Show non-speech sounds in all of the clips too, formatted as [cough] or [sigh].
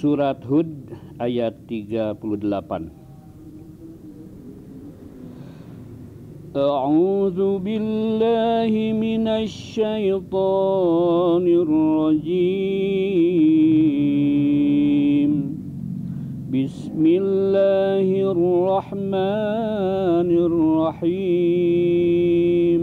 Surat Hud ayat 38 أعوذ بالله من الشيطان الرجيم بسم الله الرحمن الرحيم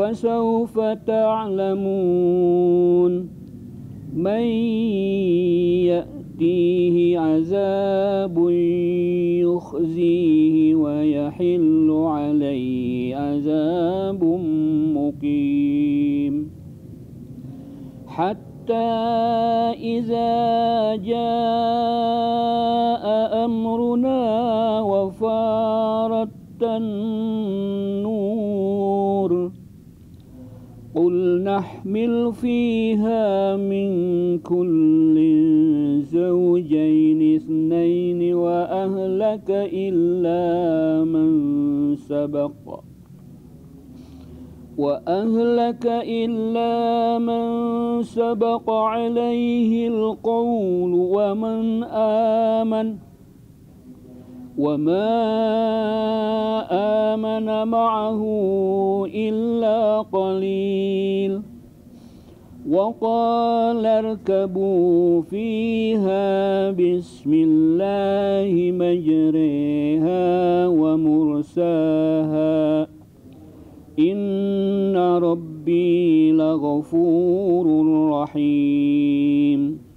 فسوف تعلمون من يأتيه عذاب يخزيه ويحل عليه عذاب مقيم حتى إذا جاء أمرنا وفارت النور قل نحمل فيها من كل زوجين اثنين وأهلك إلا من سبق وأهلك إلا من سبق عليه القول ومن آمن وما آمن معه إلا قليل وقال اركبوا فيها بسم الله مجريها ومرساها إن ربي لغفور رحيم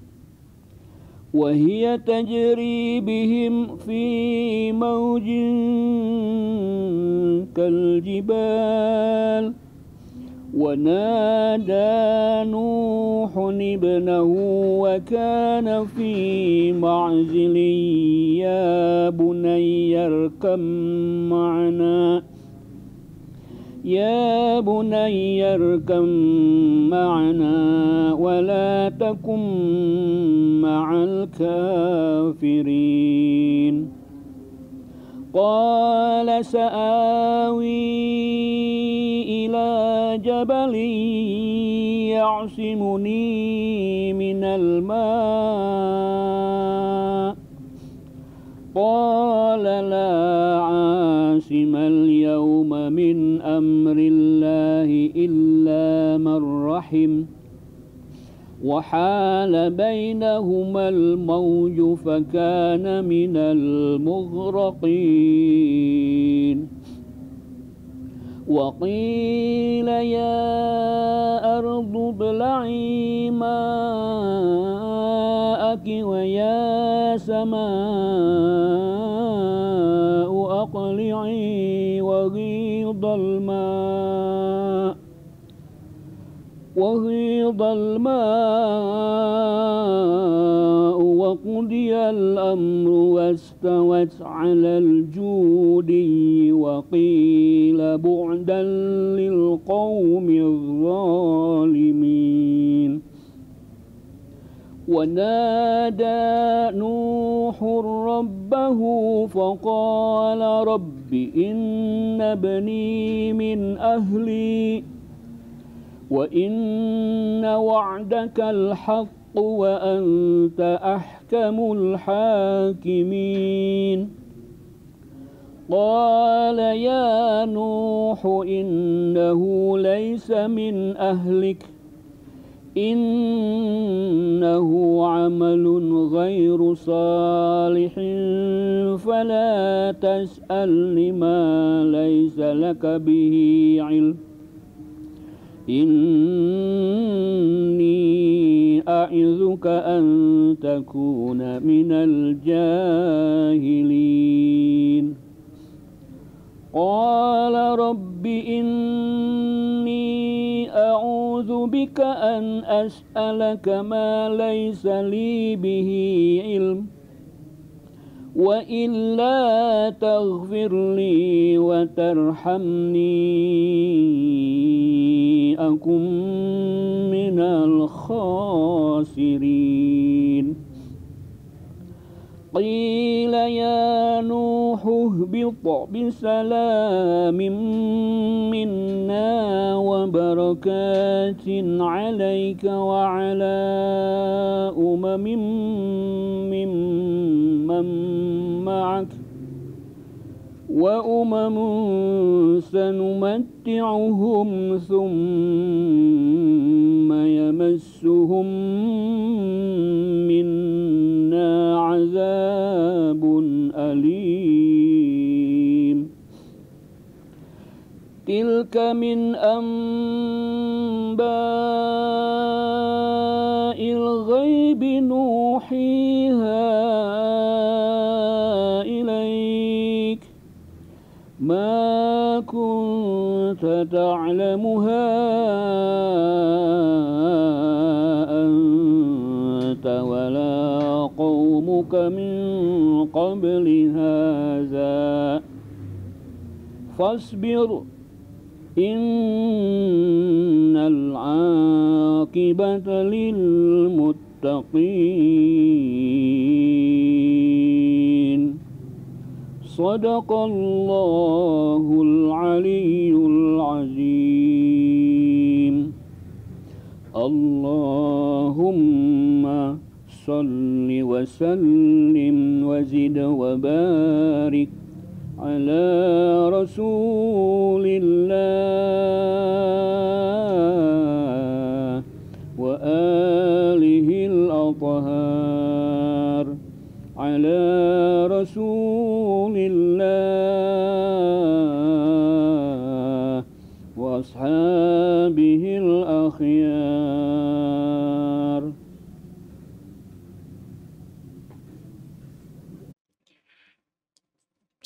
وهي تجري بهم في موج كالجبال ونادى نوح ابنه وكان في معزل يا بني اركم معنا يا بني اركم معنا ولا تكن مع الكافرين قال سآوي إلى جبل يعصمني من الماء قال لا عاصم أمر الله إلا من رحم وحال بينهما الموج فكان من المغرقين وقيل يا أرض ابلعي ماءك ويا سماء وغيض الماء وغيض الماء وقضي الأمر واستوت على الجود وقيل بعدا للقوم الظالمين ونادى نوح ربه فقال رب إن ابني من أهلي وإن وعدك الحق وأنت أحكم الحاكمين قال يا نوح إنه ليس من أهلك إنه عمل غير صالح فلا تسأل لما ليس لك به علم إني أعذك أن تكون من الجاهلين قال رب إني أعوذ بك أن أسألك ما ليس لي به علم وإلا تغفر لي وترحمني أكن من الخاسرين قيل يا نوح اهبط بسلام منا وبركات عليك وعلى أمم ممن معك وأمم سنمتعهم ثم يمسهم منا عذاب أليم تلك من أنباء الغيب نوحيها إليك ما كنت تعلمها ربك من قبل هذا فاصبر إن العاقبة للمتقين صدق الله العلي العظيم اللهم صل وسلم وزد وبارك على رسول الله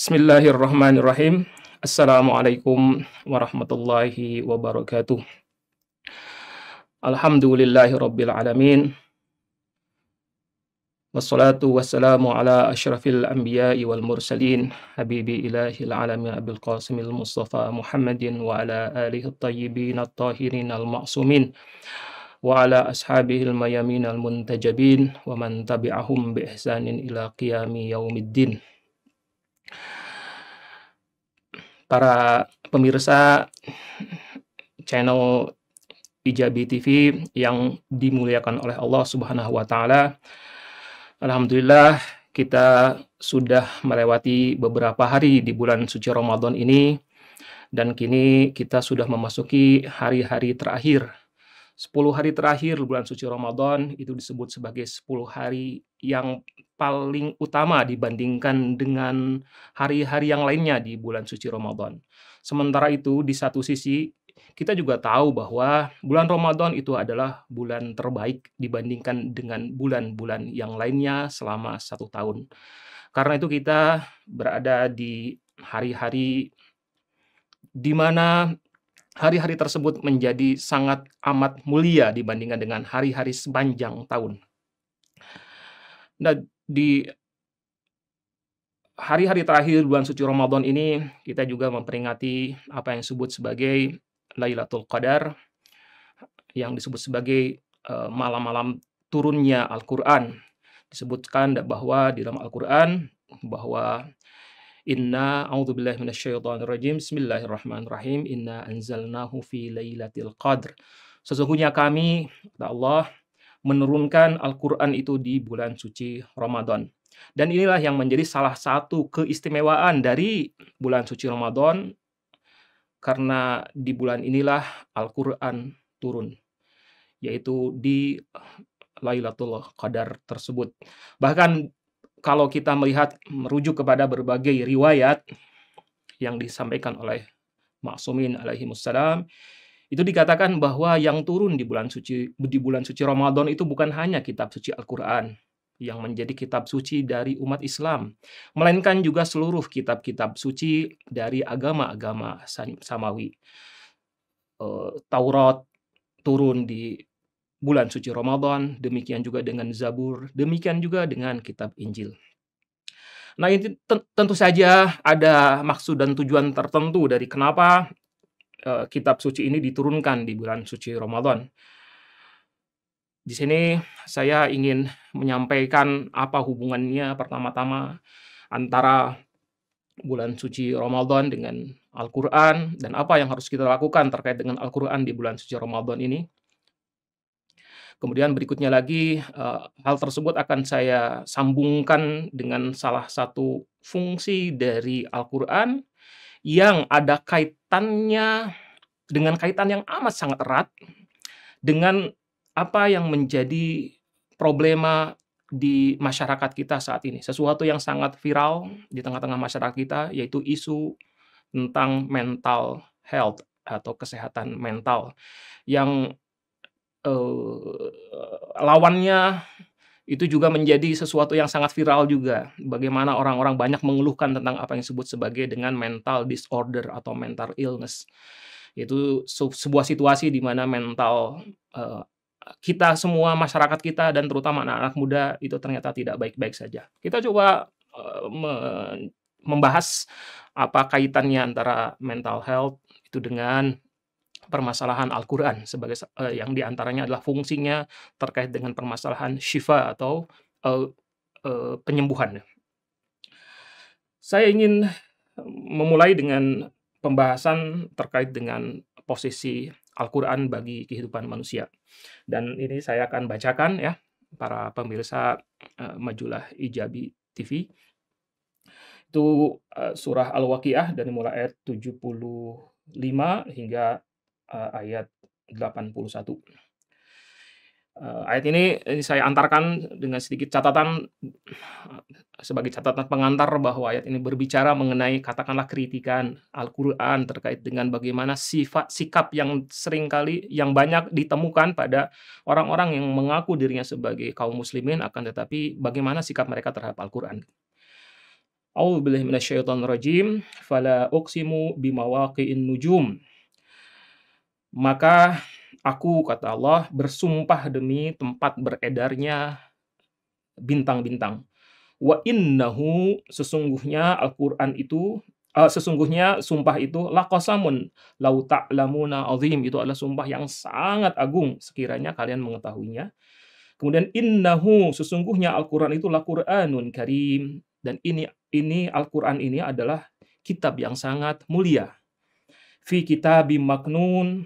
بسم الله الرحمن الرحيم السلام عليكم ورحمة الله وبركاته الحمد لله رب العالمين والصلاة والسلام على أشرف الأنبياء والمرسلين حبيب إله العالم أبي القاسم المصطفى محمد وعلى آله الطيبين الطاهرين المعصومين وعلى أصحابه الميامين المنتجبين ومن تبعهم بإحسان إلى قيام يوم الدين para pemirsa channel Ijabi TV yang dimuliakan oleh Allah Subhanahu wa taala. Alhamdulillah kita sudah melewati beberapa hari di bulan suci Ramadan ini dan kini kita sudah memasuki hari-hari terakhir 10 hari terakhir bulan suci Ramadan itu disebut sebagai 10 hari yang paling utama dibandingkan dengan hari-hari yang lainnya di bulan suci Ramadan. Sementara itu di satu sisi kita juga tahu bahwa bulan Ramadan itu adalah bulan terbaik dibandingkan dengan bulan-bulan yang lainnya selama satu tahun. Karena itu kita berada di hari-hari di mana hari-hari tersebut menjadi sangat amat mulia dibandingkan dengan hari-hari sepanjang tahun. Nah, di hari-hari terakhir bulan suci Ramadan ini kita juga memperingati apa yang disebut sebagai Lailatul Qadar yang disebut sebagai eh, malam-malam turunnya Al-Qur'an. Disebutkan bahwa di dalam Al-Qur'an bahwa Inna a'udzubillahi minasyaitonirrajim. Bismillahirrahmanirrahim. Inna anzalnahu fi lailatul qadr. Sesungguhnya kami, Allah, menurunkan Al-Quran itu di bulan suci Ramadan. Dan inilah yang menjadi salah satu keistimewaan dari bulan suci Ramadan, karena di bulan inilah Al-Quran turun, yaitu di Lailatul Qadar tersebut. Bahkan kalau kita melihat merujuk kepada berbagai riwayat yang disampaikan oleh Maksumin alaihi wassalam, itu dikatakan bahwa yang turun di bulan suci di bulan suci Ramadan itu bukan hanya kitab suci Al-Qur'an yang menjadi kitab suci dari umat Islam, melainkan juga seluruh kitab-kitab suci dari agama-agama samawi. Eh, Taurat turun di bulan suci Ramadan, demikian juga dengan Zabur, demikian juga dengan kitab Injil. Nah, ini tentu saja ada maksud dan tujuan tertentu dari kenapa e, kitab suci ini diturunkan di bulan suci Ramadan. Di sini saya ingin menyampaikan apa hubungannya pertama-tama antara bulan suci Ramadan dengan Al-Qur'an dan apa yang harus kita lakukan terkait dengan Al-Qur'an di bulan suci Ramadan ini. Kemudian berikutnya lagi uh, hal tersebut akan saya sambungkan dengan salah satu fungsi dari Al-Qur'an yang ada kaitannya dengan kaitan yang amat sangat erat dengan apa yang menjadi problema di masyarakat kita saat ini. Sesuatu yang sangat viral di tengah-tengah masyarakat kita yaitu isu tentang mental health atau kesehatan mental yang uh, lawannya itu juga menjadi sesuatu yang sangat viral juga. Bagaimana orang-orang banyak mengeluhkan tentang apa yang disebut sebagai dengan mental disorder atau mental illness. Itu sebuah situasi di mana mental uh, kita semua masyarakat kita dan terutama anak-anak muda itu ternyata tidak baik-baik saja. Kita coba uh, me membahas apa kaitannya antara mental health itu dengan permasalahan Al-Quran sebagai uh, yang diantaranya adalah fungsinya terkait dengan permasalahan syifa atau uh, uh, penyembuhan. Saya ingin memulai dengan pembahasan terkait dengan posisi Al-Quran bagi kehidupan manusia. Dan ini saya akan bacakan ya para pemirsa uh, majulah Ijabi TV. Itu uh, surah Al-Waqiah dari mulai ayat 75 hingga uh, ayat 81. Uh, eh, ayat ini saya antarkan dengan sedikit catatan eh, sebagai catatan pengantar bahwa ayat ini berbicara mengenai katakanlah kritikan Al-Qur'an terkait dengan bagaimana sifat sikap yang seringkali yang banyak ditemukan pada orang-orang yang mengaku dirinya sebagai kaum muslimin akan tetapi bagaimana sikap mereka terhadap Al-Qur'an. A'udzu billahi minasyaitonir fala uqsimu bimawaqi'in nujum. Maka aku, kata Allah, bersumpah demi tempat beredarnya bintang-bintang. Wa innahu sesungguhnya Al-Quran itu uh, sesungguhnya sumpah itu laqasamun lau ta'lamuna azim itu adalah sumpah yang sangat agung sekiranya kalian mengetahuinya kemudian innahu sesungguhnya Al-Qur'an itu laquranun karim dan ini ini Al-Qur'an ini adalah kitab yang sangat mulia fi kitabim maknun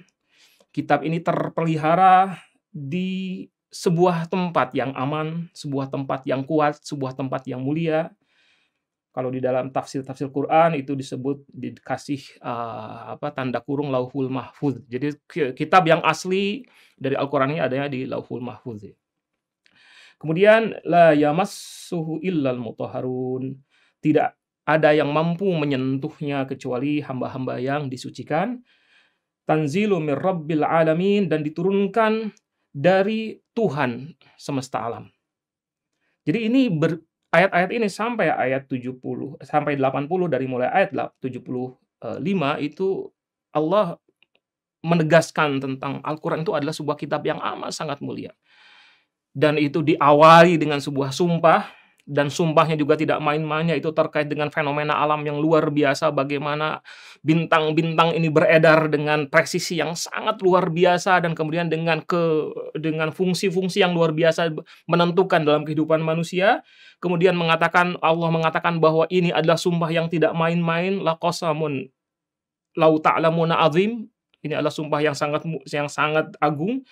kitab ini terpelihara di sebuah tempat yang aman, sebuah tempat yang kuat, sebuah tempat yang mulia. Kalau di dalam tafsir-tafsir Quran itu disebut dikasih uh, apa tanda kurung Lauhul Mahfuz. Jadi kitab yang asli dari Al-Qur'an ini adanya di Lauhul Mahfuz. Kemudian la yamassuhu illal mutahharun. Tidak ada yang mampu menyentuhnya kecuali hamba-hamba yang disucikan tanzilu mir rabbil alamin dan diturunkan dari Tuhan semesta alam. Jadi ini ber, ayat-ayat ini sampai ayat 70 sampai 80 dari mulai ayat 75 eh, itu Allah menegaskan tentang Al-Qur'an itu adalah sebuah kitab yang amat sangat mulia. Dan itu diawali dengan sebuah sumpah dan sumpahnya juga tidak main-mainnya itu terkait dengan fenomena alam yang luar biasa bagaimana bintang-bintang ini beredar dengan presisi yang sangat luar biasa dan kemudian dengan ke dengan fungsi-fungsi yang luar biasa menentukan dalam kehidupan manusia kemudian mengatakan Allah mengatakan bahwa ini adalah sumpah yang tidak main-main la qasamun lau ta'lamuna azim ini adalah sumpah yang sangat yang sangat agung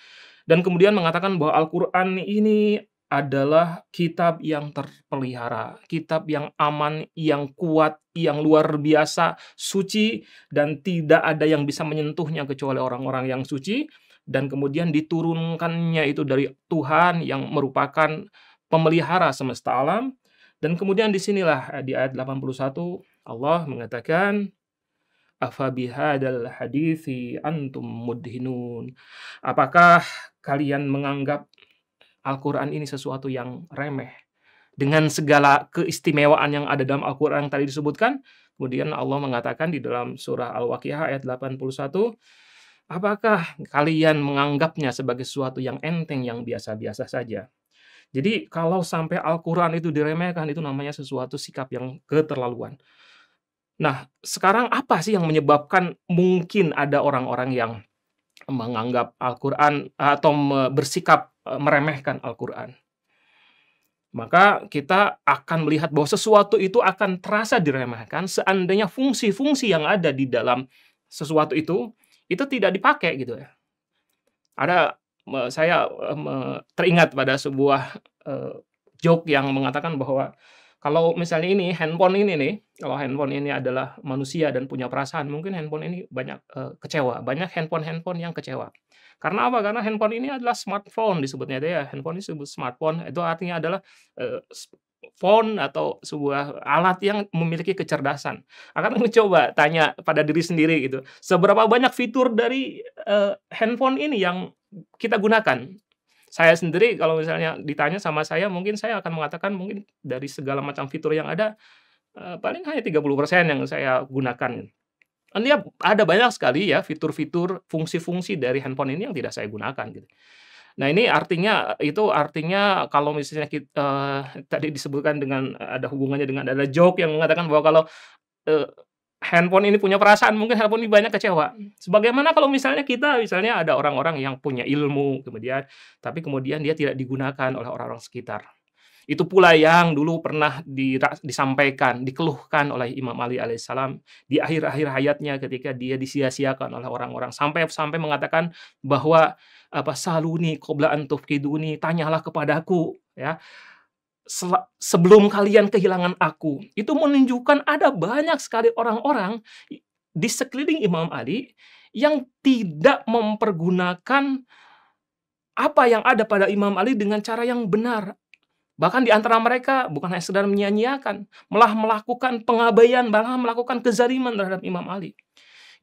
dan kemudian mengatakan bahwa Al-Qur'an ini adalah kitab yang terpelihara, kitab yang aman, yang kuat, yang luar biasa, suci, dan tidak ada yang bisa menyentuhnya kecuali orang-orang yang suci, dan kemudian diturunkannya itu dari Tuhan yang merupakan pemelihara semesta alam. Dan kemudian disinilah eh, di ayat 81 Allah mengatakan, Afabihadal hadithi antum mudhinun. Apakah kalian menganggap Al-Quran ini sesuatu yang remeh. Dengan segala keistimewaan yang ada dalam Al-Quran yang tadi disebutkan, kemudian Allah mengatakan di dalam surah Al-Waqiah ayat 81, apakah kalian menganggapnya sebagai sesuatu yang enteng, yang biasa-biasa saja? Jadi kalau sampai Al-Quran itu diremehkan, itu namanya sesuatu sikap yang keterlaluan. Nah, sekarang apa sih yang menyebabkan mungkin ada orang-orang yang menganggap Al-Quran atau bersikap Eh, meremehkan Al-Quran. Maka kita akan melihat bahwa sesuatu itu akan terasa diremehkan seandainya fungsi-fungsi yang ada di dalam sesuatu itu itu tidak dipakai gitu ya. Ada saya eh, teringat pada sebuah eh, joke yang mengatakan bahwa kalau misalnya ini handphone ini nih, kalau handphone ini adalah manusia dan punya perasaan, mungkin handphone ini banyak kecewa, banyak handphone-handphone yang kecewa. Karena apa? Karena handphone ini adalah smartphone disebutnya ya. Handphone ini disebut smartphone. Itu artinya adalah uh, phone atau sebuah alat yang memiliki kecerdasan. Akan mencoba tanya pada diri sendiri gitu. Seberapa banyak fitur dari uh, handphone ini yang kita gunakan? Saya sendiri kalau misalnya ditanya sama saya mungkin saya akan mengatakan mungkin dari segala macam fitur yang ada uh, paling hanya 30% yang saya gunakan. Kan ini ada banyak sekali ya fitur-fitur, fungsi-fungsi dari handphone ini yang tidak saya gunakan gitu. Nah, ini artinya itu artinya kalau misalnya kita uh, eh, tadi disebutkan dengan eh, ada hubungannya dengan ada joke yang mengatakan bahwa kalau uh, handphone ini punya perasaan, mungkin handphone ini banyak kecewa. Hmm. Sebagaimana kalau misalnya kita misalnya ada orang-orang yang punya ilmu kemudian tapi kemudian dia tidak digunakan oleh orang-orang sekitar. Itu pula yang dulu pernah disampaikan, dikeluhkan oleh Imam Ali alaihissalam di akhir-akhir hayatnya ketika dia disia-siakan oleh orang-orang sampai sampai mengatakan bahwa apa saluni qabla antufkiduni tanyalah kepadaku ya sebelum kalian kehilangan aku itu menunjukkan ada banyak sekali orang-orang di sekeliling Imam Ali yang tidak mempergunakan apa yang ada pada Imam Ali dengan cara yang benar Bahkan di antara mereka bukan hanya sekedar menyanyiakan, malah melakukan pengabaian, malah melakukan kezaliman terhadap Imam Ali.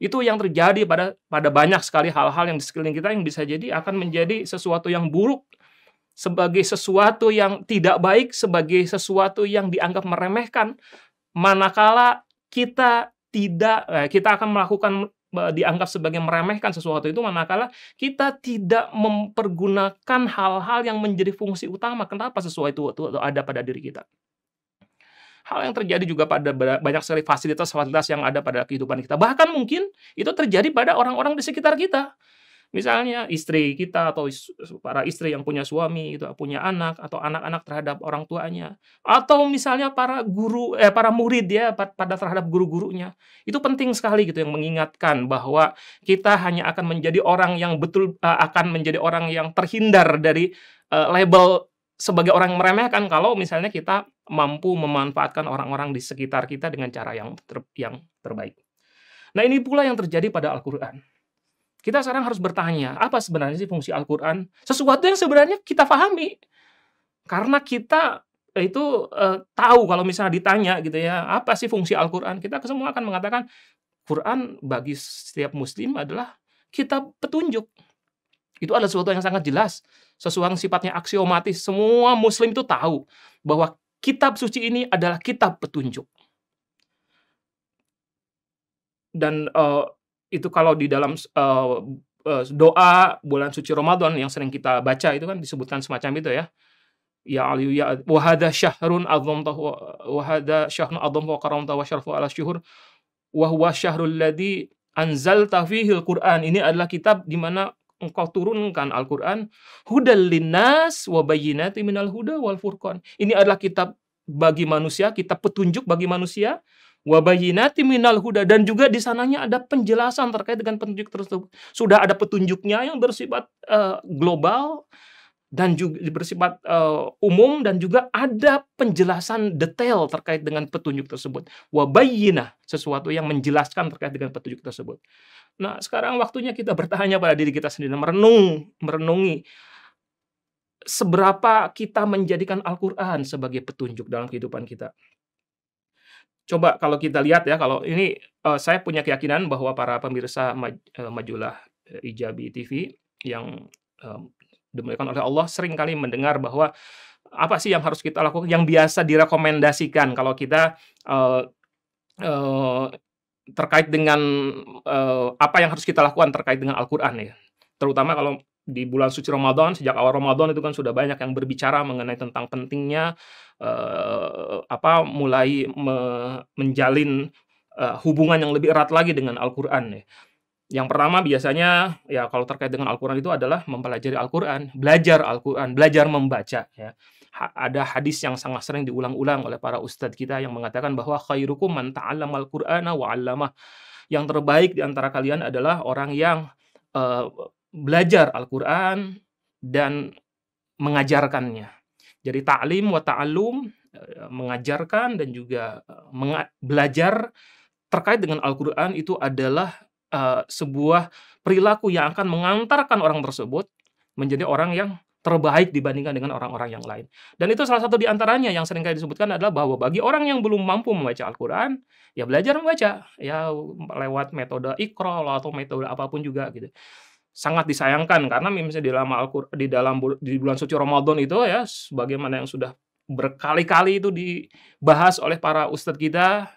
Itu yang terjadi pada pada banyak sekali hal-hal yang di sekeliling kita yang bisa jadi akan menjadi sesuatu yang buruk sebagai sesuatu yang tidak baik, sebagai sesuatu yang dianggap meremehkan manakala kita tidak eh, kita akan melakukan dianggap sebagai meremehkan sesuatu itu manakala kita tidak mempergunakan hal-hal yang menjadi fungsi utama kenapa sesuatu itu ada pada diri kita. Hal yang terjadi juga pada banyak sekali fasilitas-fasilitas yang ada pada kehidupan kita. Bahkan mungkin itu terjadi pada orang-orang di sekitar kita Misalnya istri kita atau para istri yang punya suami itu punya anak atau anak-anak terhadap orang tuanya atau misalnya para guru eh para murid ya pada terhadap guru-gurunya. Itu penting sekali gitu yang mengingatkan bahwa kita hanya akan menjadi orang yang betul eh, akan menjadi orang yang terhindar dari eh, label sebagai orang yang meremehkan kalau misalnya kita mampu memanfaatkan orang-orang di sekitar kita dengan cara yang ter, yang terbaik. Nah, ini pula yang terjadi pada Al-Qur'an. Kita sekarang harus bertanya, apa sebenarnya sih fungsi Al-Quran? Sesuatu yang sebenarnya kita pahami. Karena kita eh, itu e, tahu kalau misalnya ditanya gitu ya, apa sih fungsi Al-Quran? Kita semua akan mengatakan, Quran bagi setiap muslim adalah kitab petunjuk. Itu adalah sesuatu yang sangat jelas. Sesuatu yang sifatnya aksiomatis. Semua muslim itu tahu bahwa kitab suci ini adalah kitab petunjuk. Dan uh, itu kalau di dalam uh, doa bulan suci Ramadan yang sering kita baca itu kan disebutkan semacam itu ya. Ya aliyu ya wahada syahrun azam tahu wahada syahrun azam wa karam tahu syarfu ala syuhur wahwa syahrul ladhi anzal tafihil Quran ini adalah kitab di mana engkau turunkan Al-Quran hudal linnas wa bayyinati minal huda wal furqan ini adalah kitab bagi manusia kitab petunjuk bagi manusia wabayinati minal huda dan juga di sananya ada penjelasan terkait dengan petunjuk tersebut. Sudah ada petunjuknya yang bersifat uh, global dan juga bersifat uh, umum dan juga ada penjelasan detail terkait dengan petunjuk tersebut. wabayina sesuatu yang menjelaskan terkait dengan petunjuk tersebut. Nah, sekarang waktunya kita bertanya pada diri kita sendiri, merenung, merenungi seberapa kita menjadikan Al-Qur'an sebagai petunjuk dalam kehidupan kita coba kalau kita lihat ya kalau ini uh, saya punya keyakinan bahwa para pemirsa maj uh, majulah uh, eh, Ijabi TV yang um, dimuliakan oleh Allah sering kali mendengar bahwa apa sih yang harus kita lakukan yang biasa direkomendasikan kalau kita uh, uh, terkait dengan uh, apa yang harus kita lakukan terkait dengan Al-Qur'an ya. Terutama kalau di bulan suci Ramadan sejak awal Ramadan itu kan sudah banyak yang berbicara mengenai tentang pentingnya uh, apa mulai me, menjalin uh, hubungan yang lebih erat lagi dengan Al-Qur'an ya. Yang pertama biasanya ya kalau terkait dengan Al-Qur'an itu adalah mempelajari Al-Qur'an, belajar Al-Qur'an, belajar membaca ya. Ha, ada hadis yang sangat sering diulang-ulang oleh para ustadz kita yang mengatakan bahwa khairukum man ta'allamal Qur'ana wa 'allamah. Yang terbaik di antara kalian adalah orang yang uh, belajar Al-Quran dan mengajarkannya. Jadi ta'lim wa ta'alum eh, mengajarkan dan juga eh, menga belajar terkait dengan Al-Quran itu adalah uh, sebuah perilaku yang akan mengantarkan orang tersebut menjadi orang yang terbaik dibandingkan dengan orang-orang yang lain. Dan itu salah satu di antaranya yang seringkali disebutkan adalah bahwa bagi orang yang belum mampu membaca Al-Quran, ya belajar membaca, ya lewat metode ikro atau metode apapun juga gitu sangat disayangkan karena misalnya di dalam al di dalam di bulan suci Ramadan itu ya sebagaimana yang sudah berkali-kali itu dibahas oleh para ustadz kita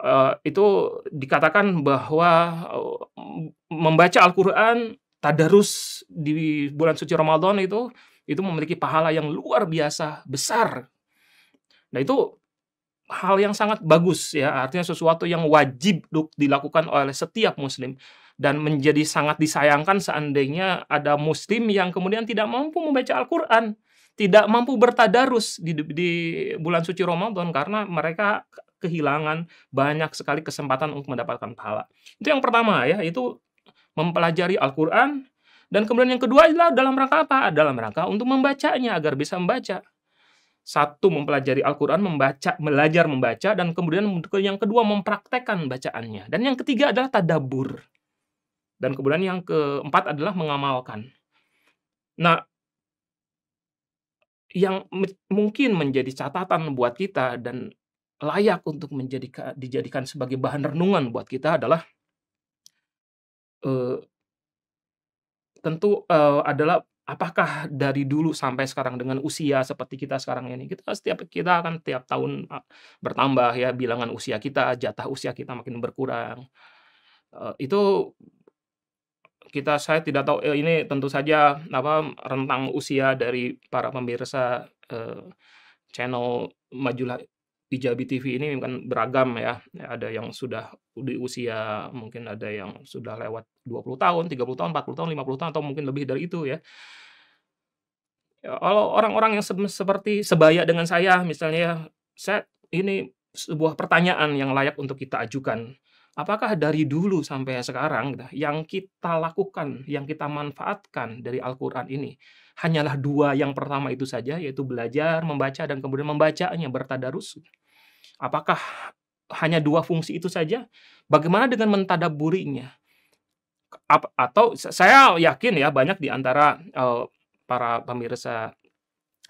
eh, itu dikatakan bahwa eh, membaca Al-Qur'an tadarus di bulan suci Ramadan itu itu memiliki pahala yang luar biasa besar. Nah, itu hal yang sangat bagus ya, artinya sesuatu yang wajib dilakukan oleh setiap muslim dan menjadi sangat disayangkan seandainya ada muslim yang kemudian tidak mampu membaca Al-Qur'an, tidak mampu bertadarus di, di bulan suci Ramadan karena mereka kehilangan banyak sekali kesempatan untuk mendapatkan pahala. Itu yang pertama ya, itu mempelajari Al-Qur'an dan kemudian yang kedua adalah dalam rangka apa? Dalam rangka untuk membacanya agar bisa membaca. Satu mempelajari Al-Qur'an, membaca, belajar membaca dan kemudian yang kedua mempraktekkan bacaannya. Dan yang ketiga adalah tadabur dan kemudian yang keempat adalah mengamalkan. Nah, yang mungkin menjadi catatan buat kita dan layak untuk menjadi dijadikan sebagai bahan renungan buat kita adalah uh, tentu uh, adalah apakah dari dulu sampai sekarang dengan usia seperti kita sekarang ini kita setiap kita akan tiap tahun eh, bertambah ya bilangan usia kita jatah usia kita makin berkurang itu kita saya tidak tahu eh, ini tentu saja apa rentang usia dari para pemirsa eh, channel majulah Ijabi TV ini kan beragam ya. Ada yang sudah di usia mungkin ada yang sudah lewat 20 tahun, 30 tahun, 40 tahun, 50 tahun atau mungkin lebih dari itu ya. Kalau orang-orang yang se seperti sebaya dengan saya misalnya saya ini sebuah pertanyaan yang layak untuk kita ajukan Apakah dari dulu sampai sekarang yang kita lakukan, yang kita manfaatkan dari Al-Quran ini hanyalah dua yang pertama itu saja, yaitu belajar, membaca, dan kemudian membacanya, bertadarus. Apakah hanya dua fungsi itu saja? Bagaimana dengan mentadaburinya? Atau saya yakin ya banyak di antara eh, para pemirsa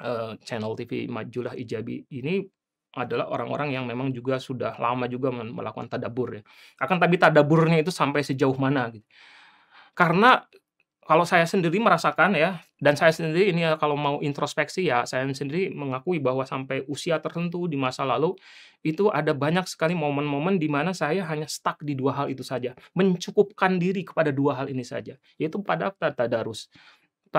eh, channel TV Majulah Ijabi ini adalah orang-orang yang memang juga sudah lama juga melakukan tadabur ya. Akan tapi tadaburnya itu sampai sejauh mana gitu. Karena kalau saya sendiri merasakan ya dan saya sendiri ini ya, kalau mau introspeksi ya saya sendiri mengakui bahwa sampai usia tertentu di masa lalu itu ada banyak sekali momen-momen di mana saya hanya stuck di dua hal itu saja, mencukupkan diri kepada dua hal ini saja, yaitu pada tadarus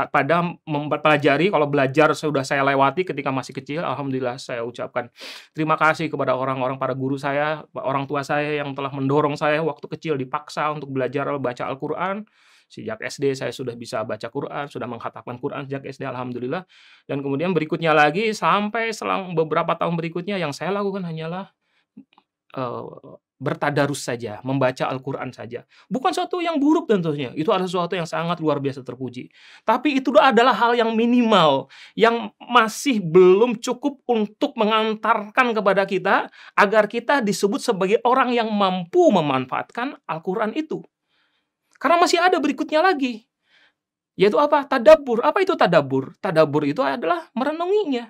pada mempelajari kalau belajar sudah saya lewati ketika masih kecil alhamdulillah saya ucapkan terima kasih kepada orang-orang para guru saya orang tua saya yang telah mendorong saya waktu kecil dipaksa untuk belajar baca Al-Qur'an sejak SD saya sudah bisa baca Quran, sudah menghatapkan Quran sejak SD alhamdulillah. Dan kemudian berikutnya lagi sampai selang beberapa tahun berikutnya yang saya lakukan hanyalah eh, bertadarus saja, membaca Al-Quran saja. Bukan suatu yang buruk tentunya, itu adalah sesuatu yang sangat luar biasa terpuji. Tapi itu adalah hal yang minimal, yang masih belum cukup untuk mengantarkan kepada kita agar kita disebut sebagai orang yang mampu memanfaatkan Al-Quran itu. Karena masih ada berikutnya lagi. Yaitu apa? Tadabur. Apa itu tadabur? Tadabur itu adalah merenunginya.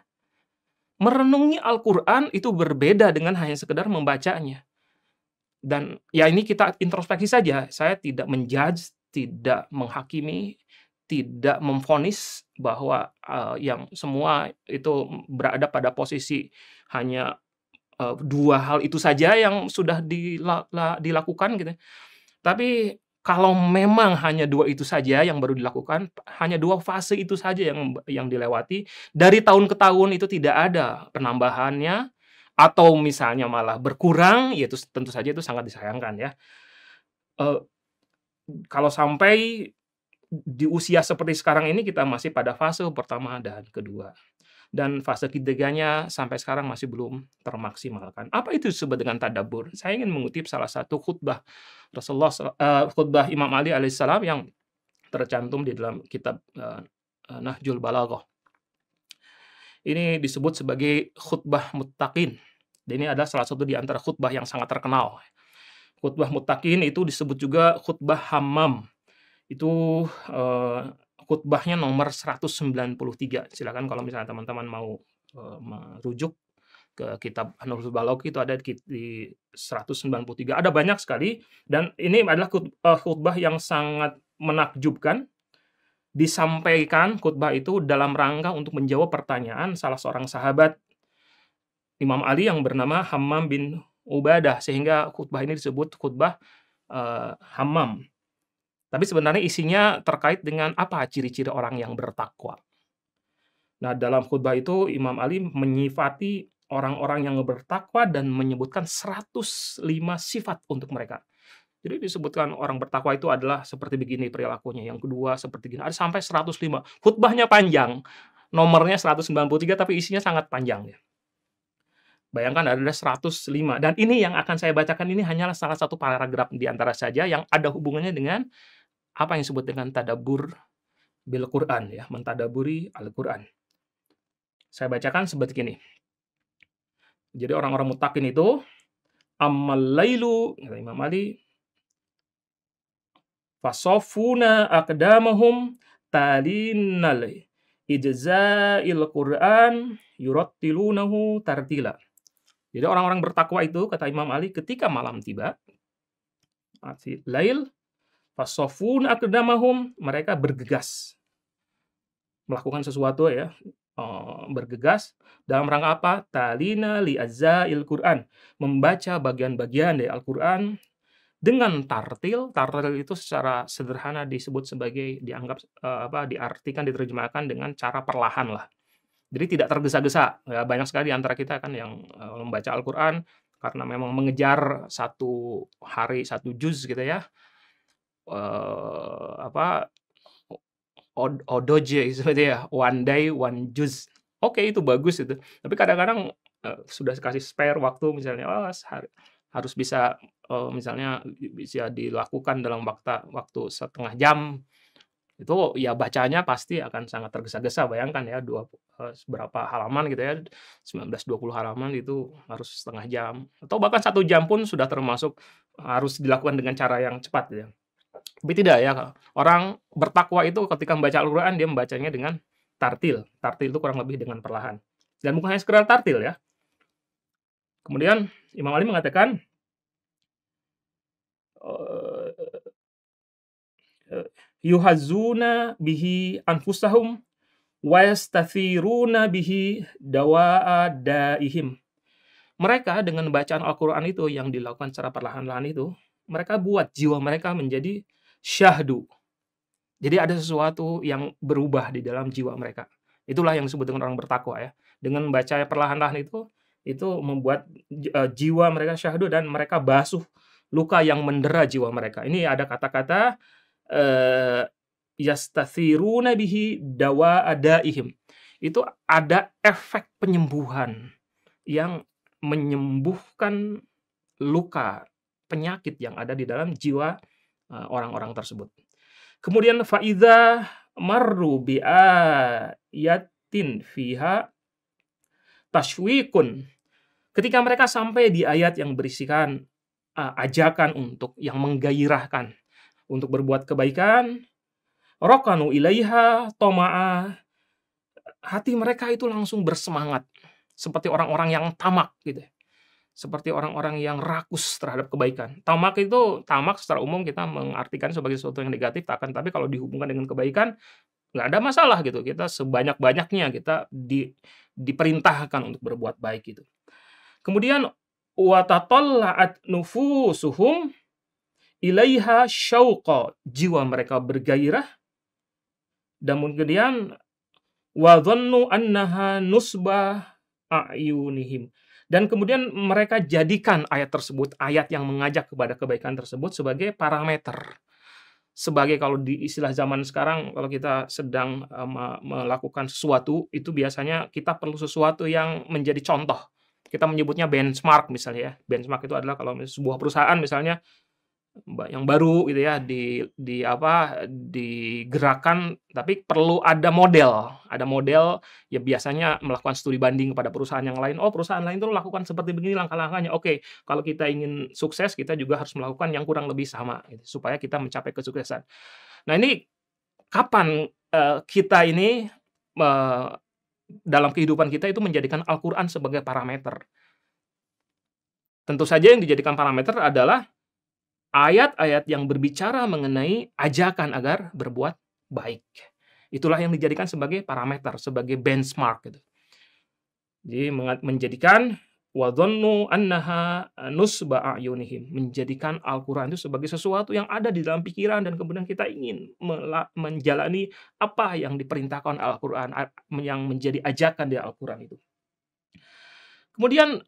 Merenungi Al-Quran itu berbeda dengan hanya sekedar membacanya dan ya ini kita introspeksi saja saya tidak menjudge tidak menghakimi tidak memfonis bahwa uh, yang semua itu berada pada posisi hanya uh, dua hal itu saja yang sudah dila, dilakukan gitu tapi kalau memang hanya dua itu saja yang baru dilakukan, hanya dua fase itu saja yang yang dilewati dari tahun ke tahun itu tidak ada penambahannya, atau misalnya malah berkurang, ya tentu saja itu sangat disayangkan ya. Uh, kalau sampai di usia seperti sekarang ini kita masih pada fase pertama dan kedua. Dan fase ketiganya sampai sekarang masih belum termaksimalkan. Apa itu disebut dengan tadabur? Saya ingin mengutip salah satu khutbah Rasulullah uh, khutbah Imam Ali alaihissalam yang tercantum di dalam kitab uh, Nahjul Balaghah ini disebut sebagai khutbah mutakin. Dan ini adalah salah satu di antara khutbah yang sangat terkenal. Khutbah mutakin itu disebut juga khutbah hamam. Itu uh, khutbahnya nomor 193. Silakan kalau misalnya teman-teman mau uh, merujuk ke kitab Anurul Balok itu ada di 193. Ada banyak sekali dan ini adalah eh, khutbah yang sangat menakjubkan disampaikan khutbah itu dalam rangka untuk menjawab pertanyaan salah seorang sahabat Imam Ali yang bernama Hammam bin Ubadah sehingga khutbah ini disebut khutbah uh, Hammam. Tapi sebenarnya isinya terkait dengan apa ciri-ciri orang yang bertakwa. Nah, dalam khutbah itu Imam Ali menyifati orang-orang yang bertakwa dan menyebutkan 105 sifat untuk mereka. Jadi disebutkan orang bertakwa itu adalah seperti begini perilakunya. Yang kedua seperti gini. Ada sampai 105. Khutbahnya panjang. Nomornya 193 tapi isinya sangat panjang ya. Bayangkan ada 105 dan ini yang akan saya bacakan ini hanyalah salah satu paragraf di antara saja yang ada hubungannya dengan apa yang disebut dengan tadabur bil Quran ya, mentadaburi Al-Quran. Saya bacakan seperti ini. Jadi orang-orang mutakin itu amalailu kata Imam Ali Fasofuna akdamahum talinal ijza'il Qur'an yurattilunahu tartila. Jadi orang-orang bertakwa itu kata Imam Ali ketika malam tiba lail fasofun akdamahum mereka bergegas melakukan sesuatu ya eh, bergegas dalam rangka apa? Talina li il Qur'an, membaca bagian-bagian dari Al-Qur'an dengan tartil tartil itu secara sederhana disebut sebagai dianggap uh, apa diartikan diterjemahkan dengan cara perlahan lah jadi tidak tergesa-gesa ya, banyak sekali antara kita kan yang uh, membaca Al-Quran karena memang mengejar satu hari satu juz gitu ya uh, apa odoje seperti ya one day one juz oke okay, itu bagus itu tapi kadang-kadang uh, sudah kasih spare waktu misalnya oh, sehari harus bisa uh, misalnya bisa dilakukan dalam waktu waktu setengah jam itu ya bacanya pasti akan sangat tergesa-gesa bayangkan ya dua eh, berapa halaman gitu ya 19-20 halaman itu harus setengah jam atau bahkan satu jam pun sudah termasuk harus dilakukan dengan cara yang cepat gitu ya tapi tidak ya orang bertakwa itu ketika membaca Al-Quran dia membacanya dengan tartil tartil itu kurang lebih dengan perlahan dan bukan hanya sekedar tartil ya kemudian Imam Ali mengatakan eh, yuhazuna bihi anfusahum wa yastathiruna bihi dawa'a daihim. Mereka dengan bacaan Al-Quran itu yang dilakukan secara perlahan-lahan itu, mereka buat jiwa mereka menjadi syahdu. Jadi ada sesuatu yang berubah di dalam jiwa mereka. Itulah yang disebut dengan orang bertakwa ya. Dengan membaca perlahan-lahan itu, itu membuat eh, jiwa mereka syahdu dan mereka basuh luka yang mendera jiwa mereka. Ini ada kata-kata uh, bihi dawa ihim Itu ada efek penyembuhan yang menyembuhkan luka penyakit yang ada di dalam jiwa eh, orang-orang tersebut. Kemudian faida marru bi'ayatin fiha tashwikun Ketika mereka sampai di ayat yang berisikan uh, ajakan untuk yang menggairahkan untuk berbuat kebaikan, rokanu ilaiha toma'a hati mereka itu langsung bersemangat seperti orang-orang yang tamak gitu. Ya. Seperti orang-orang yang rakus terhadap kebaikan. Tamak itu tamak secara umum kita mengartikan sebagai sesuatu yang negatif, takkan. tapi kalau dihubungkan dengan kebaikan nggak ada masalah gitu. Kita sebanyak-banyaknya kita di, diperintahkan untuk berbuat baik gitu. Kemudian watatolla'at nufusuhum ilaiha syauqa jiwa mereka bergairah dan kemudian wa dhannu annaha nusbah a'yunihim dan kemudian mereka jadikan ayat tersebut ayat yang mengajak kepada kebaikan tersebut sebagai parameter sebagai kalau di istilah zaman sekarang kalau kita sedang eh, melakukan sesuatu itu biasanya kita perlu sesuatu yang menjadi contoh kita menyebutnya benchmark misalnya ya. Benchmark itu adalah kalau sebuah perusahaan misalnya yang baru gitu ya di di apa digerakkan tapi perlu ada model ada model ya biasanya melakukan studi banding kepada perusahaan yang lain oh perusahaan lain itu lakukan seperti begini langkah-langkahnya oke kalau kita ingin sukses kita juga harus melakukan yang kurang lebih sama gitu, supaya kita mencapai kesuksesan nah ini kapan uh, kita ini eh, dalam kehidupan kita itu menjadikan Al-Quran sebagai parameter. Tentu saja yang dijadikan parameter adalah ayat-ayat yang berbicara mengenai ajakan agar berbuat baik. Itulah yang dijadikan sebagai parameter, sebagai benchmark. Gitu. Jadi menjadikan wadhannu annaha nusba a'yunihim menjadikan Al-Qur'an itu sebagai sesuatu yang ada di dalam pikiran dan kemudian kita ingin menjalani apa yang diperintahkan Al-Qur'an yang menjadi ajakan di Al-Qur'an itu. Kemudian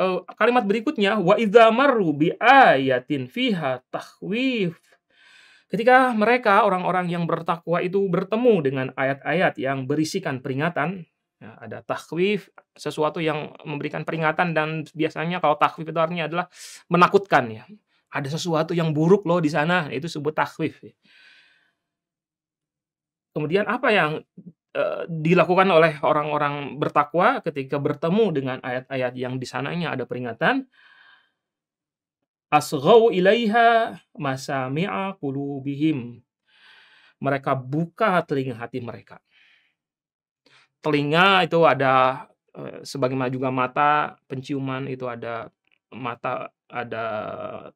eh, kalimat berikutnya wa idza marru bi ayatin fiha takhwif Ketika mereka orang-orang yang bertakwa itu bertemu dengan ayat-ayat yang berisikan peringatan, Ya, ada takwif sesuatu yang memberikan peringatan dan biasanya kalau takwif itu artinya adalah menakutkan ya. Ada sesuatu yang buruk loh di sana, itu sebut takwif. Ya. Kemudian apa yang e, dilakukan oleh orang-orang bertakwa ketika bertemu dengan ayat-ayat yang di sananya ada peringatan? Asghau ilaiha masami'a qulubihim. Mereka buka telinga hati mereka telinga itu ada eh, sebagaimana juga mata penciuman itu ada mata ada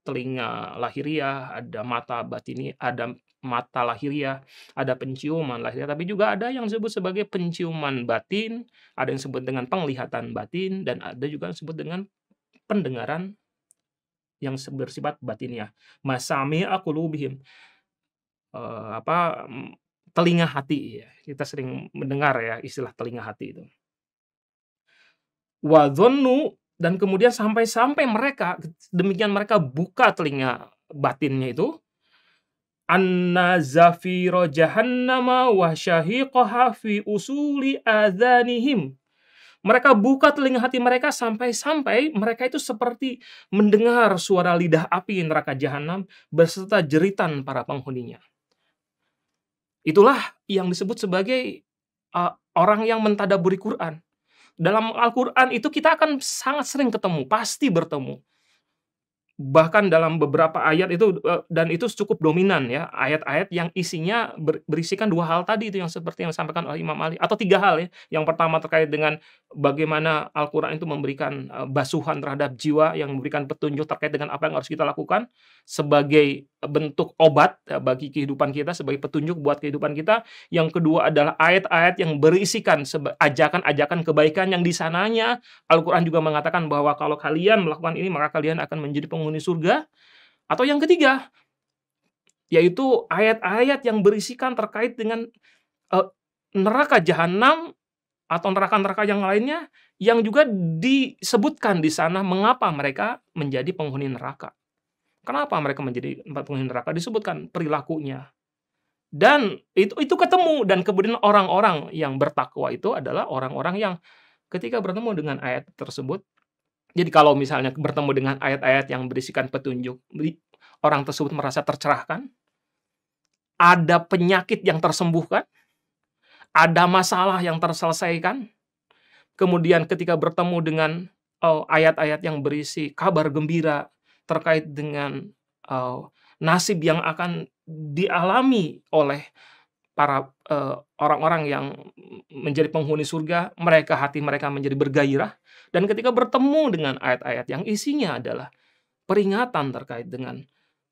telinga lahiriah ada mata batini ada mata lahiriah ada penciuman lahiriah tapi juga ada yang disebut sebagai penciuman batin ada yang disebut dengan penglihatan batin dan ada juga yang disebut dengan pendengaran yang bersifat batinnya masami aku lubihim uh, eh, apa telinga hati ya. Kita sering mendengar ya istilah telinga hati itu. Wa dan kemudian sampai-sampai mereka demikian mereka buka telinga batinnya itu anna zafiro jahannama wa syahiqaha fi usuli adhanihim mereka buka telinga hati mereka sampai-sampai mereka itu seperti mendengar suara lidah api neraka jahanam beserta jeritan para penghuninya. Itulah yang disebut sebagai uh, orang yang mentadaburi Quran. Dalam Al-Quran itu kita akan sangat sering ketemu, pasti bertemu. Bahkan dalam beberapa ayat itu, uh, dan itu cukup dominan ya, ayat-ayat yang isinya berisikan dua hal tadi itu yang seperti yang disampaikan oleh Imam Ali, atau tiga hal ya. Yang pertama terkait dengan bagaimana Al-Quran itu memberikan uh, basuhan terhadap jiwa, yang memberikan petunjuk terkait dengan apa yang harus kita lakukan sebagai bentuk obat eh, bagi kehidupan kita sebagai petunjuk buat kehidupan kita. Yang kedua adalah ayat-ayat yang berisikan ajakan-ajakan kebaikan yang di sananya Al-Qur'an juga mengatakan bahwa kalau kalian melakukan ini maka kalian akan menjadi penghuni surga. Atau yang ketiga yaitu ayat-ayat yang berisikan terkait dengan uh, neraka jahanam atau neraka-neraka yang lainnya yang juga disebutkan di sana mengapa mereka menjadi penghuni neraka. Kenapa mereka menjadi empat penghuni neraka? Disebutkan perilakunya. Dan itu itu ketemu dan kemudian orang-orang yang bertakwa itu adalah orang-orang yang ketika bertemu dengan ayat tersebut jadi kalau misalnya bertemu dengan ayat-ayat yang berisikan petunjuk, orang tersebut merasa tercerahkan, ada penyakit yang tersembuhkan, ada masalah yang terselesaikan. Kemudian ketika bertemu dengan oh, ayat-ayat oh, yang berisi kabar gembira, terkait dengan uh, nasib yang akan dialami oleh para uh, orang-orang uh, yang menjadi penghuni surga, mereka hati mereka menjadi bergairah dan ketika bertemu dengan ayat-ayat yang isinya adalah peringatan terkait dengan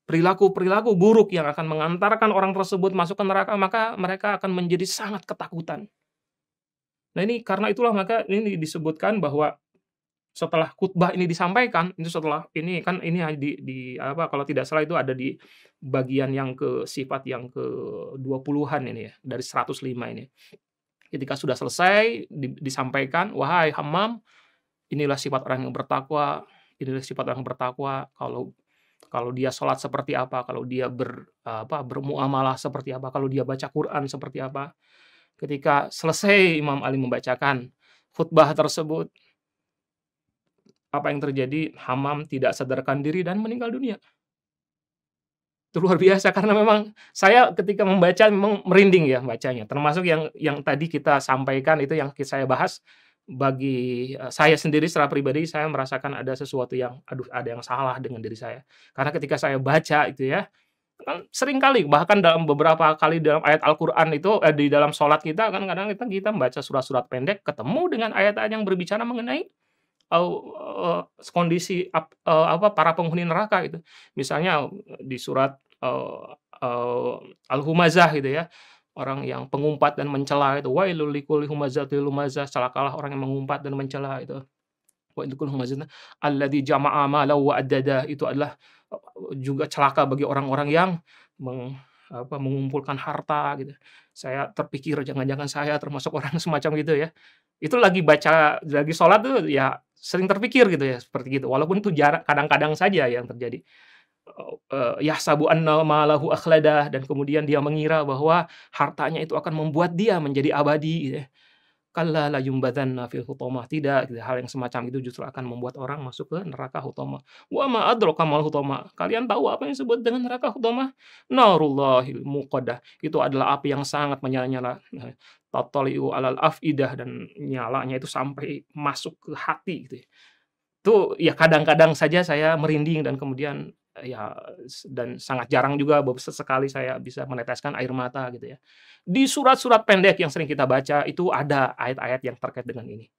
perilaku-perilaku buruk yang akan mengantarkan orang tersebut masuk ke neraka, maka mereka akan menjadi sangat ketakutan. Nah, ini karena itulah maka ini disebutkan bahwa setelah khutbah ini disampaikan itu setelah ini kan ini ya di, di apa kalau tidak salah itu ada di bagian yang ke sifat yang ke 20-an ini ya dari 105 ini ketika sudah selesai di, disampaikan wahai hamam inilah sifat orang yang bertakwa inilah sifat orang yang bertakwa kalau kalau dia sholat seperti apa kalau dia ber apa bermuamalah seperti apa kalau dia baca Quran seperti apa ketika selesai Imam Ali membacakan khutbah tersebut apa yang terjadi? Hamam tidak sadarkan diri dan meninggal dunia. Itu luar biasa [laughs] karena memang saya ketika membaca memang merinding ya bacanya. Termasuk yang yang tadi kita sampaikan itu yang saya bahas bagi eh, saya sendiri secara pribadi saya merasakan ada sesuatu yang aduh ada yang salah dengan diri saya. Karena ketika saya baca itu ya kan sering kali bahkan dalam beberapa kali dalam ayat Al-Qur'an itu eh, di dalam sholat kita kan kadang kita kita membaca surat-surat pendek ketemu dengan ayat-ayat yang berbicara mengenai uh, uh, kondisi ap, uh, apa para penghuni neraka itu, Misalnya di surat uh, uh, Al-Humazah gitu ya. Orang yang pengumpat dan mencela itu wa ilulikul humazatil lumazah celakalah orang yang mengumpat dan mencela itu. wa ilulikul humazah di jama'a mala wa dada itu adalah juga celaka bagi orang-orang yang meng, apa mengumpulkan harta gitu. Saya terpikir jangan-jangan saya termasuk orang [laughs] semacam gitu ya. Itu lagi baca lagi sholat tuh ya sering terpikir gitu ya seperti gitu walaupun itu jarak kadang-kadang saja yang terjadi eh, eh, sabu anna malahu akhladah dan kemudian dia mengira bahwa hartanya itu akan membuat dia menjadi abadi gitu ya kalla la yumbadanna ah, fil hutamah tidak gitu. hal yang semacam itu justru akan membuat orang masuk ke neraka hutamah wa ma adraka mal hutamah kalian tahu apa yang disebut dengan neraka hutamah narullahil muqaddah itu adalah api yang sangat menyala-nyala [laughs] tataliu alal afidah dan nyalanya itu sampai masuk ke hati gitu itu ya. ya kadang-kadang saja saya merinding dan kemudian Eh, ya dan sangat jarang juga beberapa sekali saya bisa meneteskan air mata gitu ya. Di surat-surat pendek yang sering kita baca itu ada ayat-ayat yang terkait dengan ini.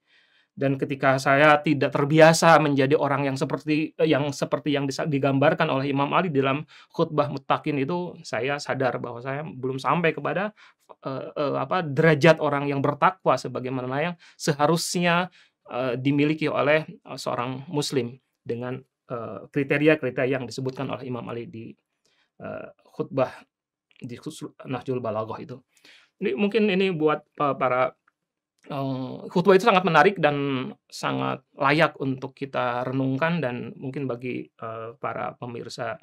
Dan ketika saya tidak terbiasa menjadi orang yang seperti eh, yang seperti yang digambarkan oleh Imam Ali dalam khutbah mutakin itu, saya sadar bahwa saya belum sampai kepada uh, uh, apa derajat orang yang bertakwa sebagaimana yang seharusnya uh, dimiliki oleh seorang muslim dengan Eh, kriteria-kriteria yang disebutkan oleh Imam Ali di eh, khutbah di Nahjul Balaghah itu. Ini mungkin ini buat para eh, khutbah itu sangat menarik dan sangat layak untuk kita renungkan dan mungkin bagi para pemirsa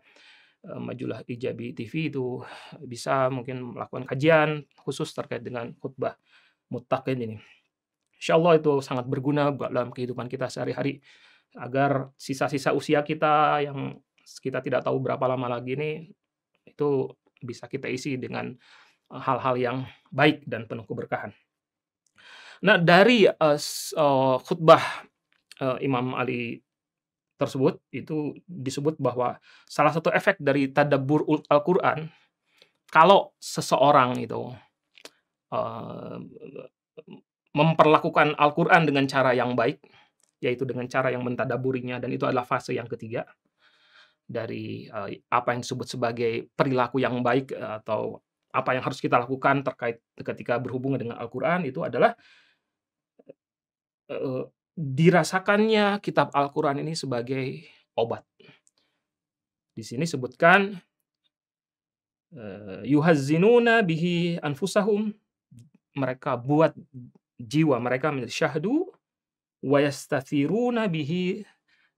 majulah Ijabi TV itu bisa mungkin melakukan kajian khusus terkait dengan khutbah mutakin ini. Insya Allah itu sangat berguna dalam kehidupan kita sehari-hari agar sisa-sisa usia kita yang kita tidak tahu berapa lama lagi ini itu bisa kita isi dengan eh, hal-hal yang baik dan penuh keberkahan. Nah, dari uh, khutbah uh, Imam Ali tersebut itu disebut bahwa salah satu efek dari tadabbur Al-Qur'an kalau seseorang itu uh, memperlakukan Al-Qur'an dengan cara yang baik yaitu dengan cara yang mentadaburinya dan itu adalah fase yang ketiga dari uh, apa yang disebut sebagai perilaku yang baik eh, atau apa yang harus kita lakukan terkait ketika berhubungan dengan Al-Qur'an itu adalah uh, dirasakannya kitab Al-Qur'an ini sebagai obat. Di sini sebutkan yuhazzinuna bihi anfusahum mereka buat jiwa mereka menjadi syahdu wayastathiruna bihi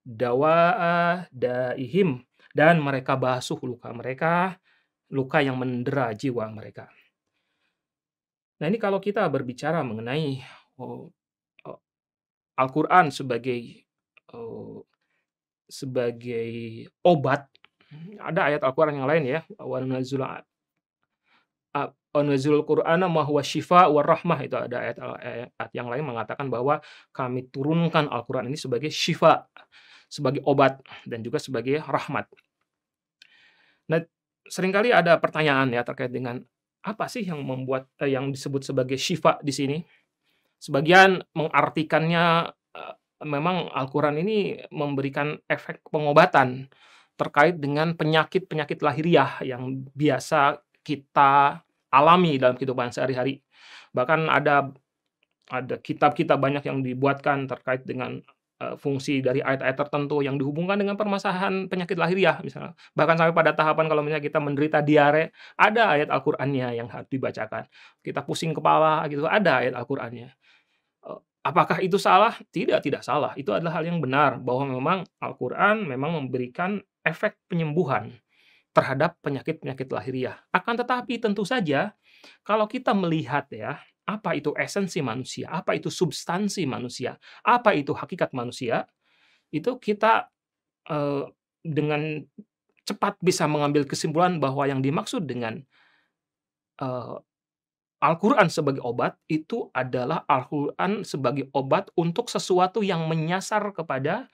dawa'a daihim dan mereka basuh luka mereka luka yang mendera jiwa mereka. Nah ini kalau kita berbicara mengenai oh, oh, Al-Quran sebagai oh, sebagai obat ada ayat Al-Quran yang lain ya Anzalul Qur'ana mahuwa syifa wa rahmah itu ada ayat, ayat yang lain mengatakan bahwa kami turunkan Al-Qur'an ini sebagai syifa, sebagai obat dan juga sebagai rahmat. Nah, seringkali ada pertanyaan ya terkait dengan apa sih yang membuat eh, yang disebut sebagai syifa di sini? Sebagian mengartikannya eh, memang Al-Qur'an ini memberikan efek pengobatan terkait dengan penyakit-penyakit lahiriah yang biasa kita alami dalam kehidupan sehari-hari. Bahkan ada ada kitab-kitab banyak yang dibuatkan terkait dengan eh, fungsi dari ayat-ayat tertentu yang dihubungkan dengan permasalahan penyakit lahiriah misalnya. Bahkan sampai pada tahapan kalau misalnya kita menderita diare, ada ayat Al-Qur'annya yang harus dibacakan. Kita pusing kepala gitu, ada ayat Al-Qur'annya. Eh, apakah itu salah? Tidak, tidak salah. Itu adalah hal yang benar bahwa memang Al-Qur'an memang memberikan efek penyembuhan terhadap penyakit-penyakit lahiriah. Akan tetapi tentu saja kalau kita melihat ya, apa itu esensi manusia, apa itu substansi manusia, apa itu hakikat manusia, itu kita eh, dengan cepat bisa mengambil kesimpulan bahwa yang dimaksud dengan eh, Al-Quran sebagai obat itu adalah Al-Quran sebagai obat untuk sesuatu yang menyasar kepada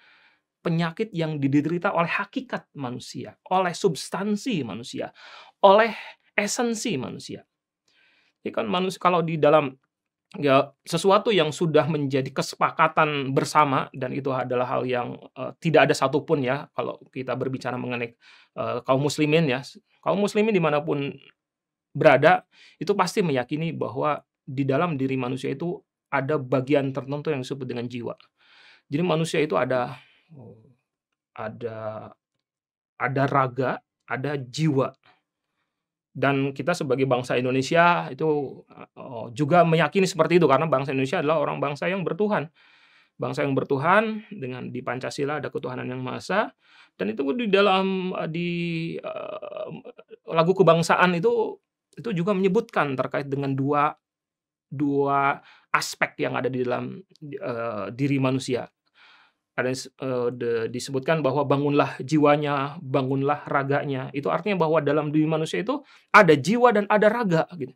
penyakit yang diderita oleh hakikat manusia, oleh substansi manusia, oleh esensi manusia. Jadi kan manusia kalau di dalam ya sesuatu yang sudah menjadi kesepakatan bersama dan itu adalah hal yang uh, tidak ada satupun ya kalau kita berbicara mengenai uh, kaum muslimin ya kaum muslimin dimanapun berada itu pasti meyakini bahwa di dalam diri manusia itu ada bagian tertentu yang disebut dengan jiwa jadi manusia itu ada ada ada raga, ada jiwa. Dan kita sebagai bangsa Indonesia itu oh, juga meyakini seperti itu karena bangsa Indonesia adalah orang bangsa yang bertuhan. Bangsa yang bertuhan dengan di Pancasila ada ketuhanan yang maha dan itu di dalam eh, di uh, lagu kebangsaan itu itu juga menyebutkan terkait dengan dua dua aspek yang ada di dalam uh, diri manusia ada uh, disebutkan bahwa bangunlah jiwanya, bangunlah raganya. Itu artinya bahwa dalam diri manusia itu ada jiwa dan ada raga. Gitu.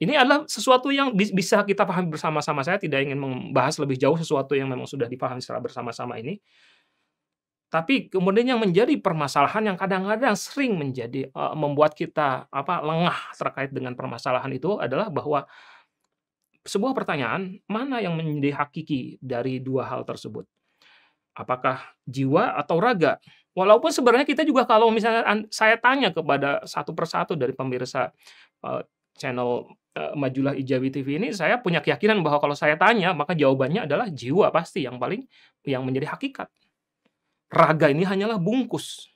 Ini adalah sesuatu yang bi bisa kita pahami bersama-sama. Saya tidak ingin membahas lebih jauh sesuatu yang memang sudah dipahami secara bersama-sama ini. Tapi kemudian yang menjadi permasalahan yang kadang-kadang sering menjadi uh, membuat kita apa lengah terkait dengan permasalahan itu adalah bahwa sebuah pertanyaan mana yang menjadi hakiki dari dua hal tersebut apakah jiwa atau raga. Walaupun sebenarnya kita juga kalau misalnya saya tanya kepada satu persatu dari pemirsa eh, channel uh, Majulah Ijawi TV ini, saya punya keyakinan bahwa kalau saya tanya, maka jawabannya adalah jiwa pasti yang paling yang menjadi hakikat. Raga ini hanyalah bungkus.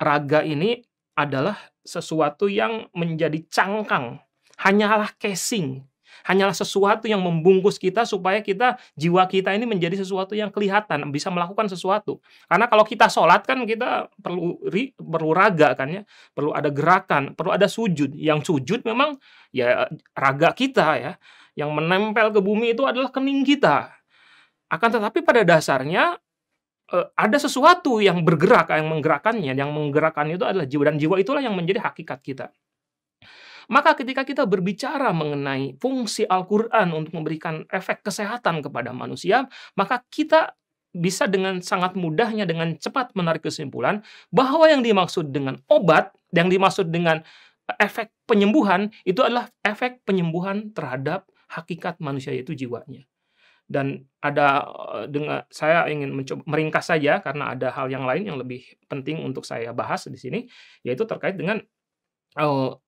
Raga ini adalah sesuatu yang menjadi cangkang, hanyalah casing Hanyalah sesuatu yang membungkus kita supaya kita jiwa kita ini menjadi sesuatu yang kelihatan, bisa melakukan sesuatu. Karena kalau kita sholat kan kita perlu ri, perlu raga kan ya, perlu ada gerakan, perlu ada sujud. Yang sujud memang ya raga kita ya. Yang menempel ke bumi itu adalah kening kita. Akan tetapi pada dasarnya e, ada sesuatu yang bergerak, yang menggerakkannya, yang menggerakkan itu adalah jiwa dan jiwa itulah yang menjadi hakikat kita. Maka ketika kita berbicara mengenai fungsi Al-Qur'an untuk memberikan efek kesehatan kepada manusia, maka kita bisa dengan sangat mudahnya dengan cepat menarik kesimpulan bahwa yang dimaksud dengan obat, yang dimaksud dengan e, efek penyembuhan itu adalah efek penyembuhan terhadap hakikat manusia yaitu jiwanya. Dan ada e, dengan saya ingin mencoba meringkas saja karena ada hal yang lain yang lebih penting untuk saya bahas di sini yaitu terkait dengan oh,